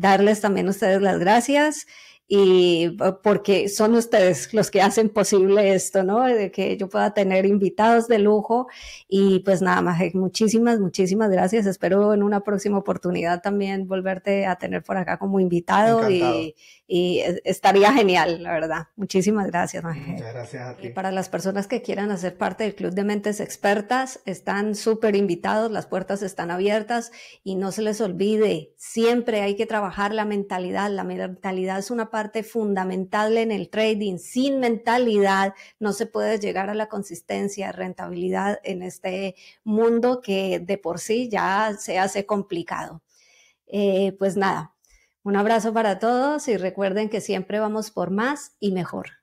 darles también a ustedes las gracias y eh, porque son ustedes los que hacen posible esto, ¿no? De que yo pueda tener invitados de lujo y pues nada más, eh, muchísimas, muchísimas gracias. Espero en una próxima oportunidad también volverte a tener por acá como invitado y, y, eh, estaría genial, la verdad. Muchísimas gracias, gracias a ti. Y para las personas que quieran hacer parte del Club de Mentes Expertas, están súper invitados, las puertas están abiertas y no se les olvide, siempre hay que trabajar la mentalidad. La mentalidad es una parte fundamental en el trading. Sin mentalidad no se puede llegar a la consistencia, rentabilidad en este mundo que de por sí ya se hace complicado. Eh, pues nada, un abrazo para todos y recuerden que siempre vamos por más y mejor.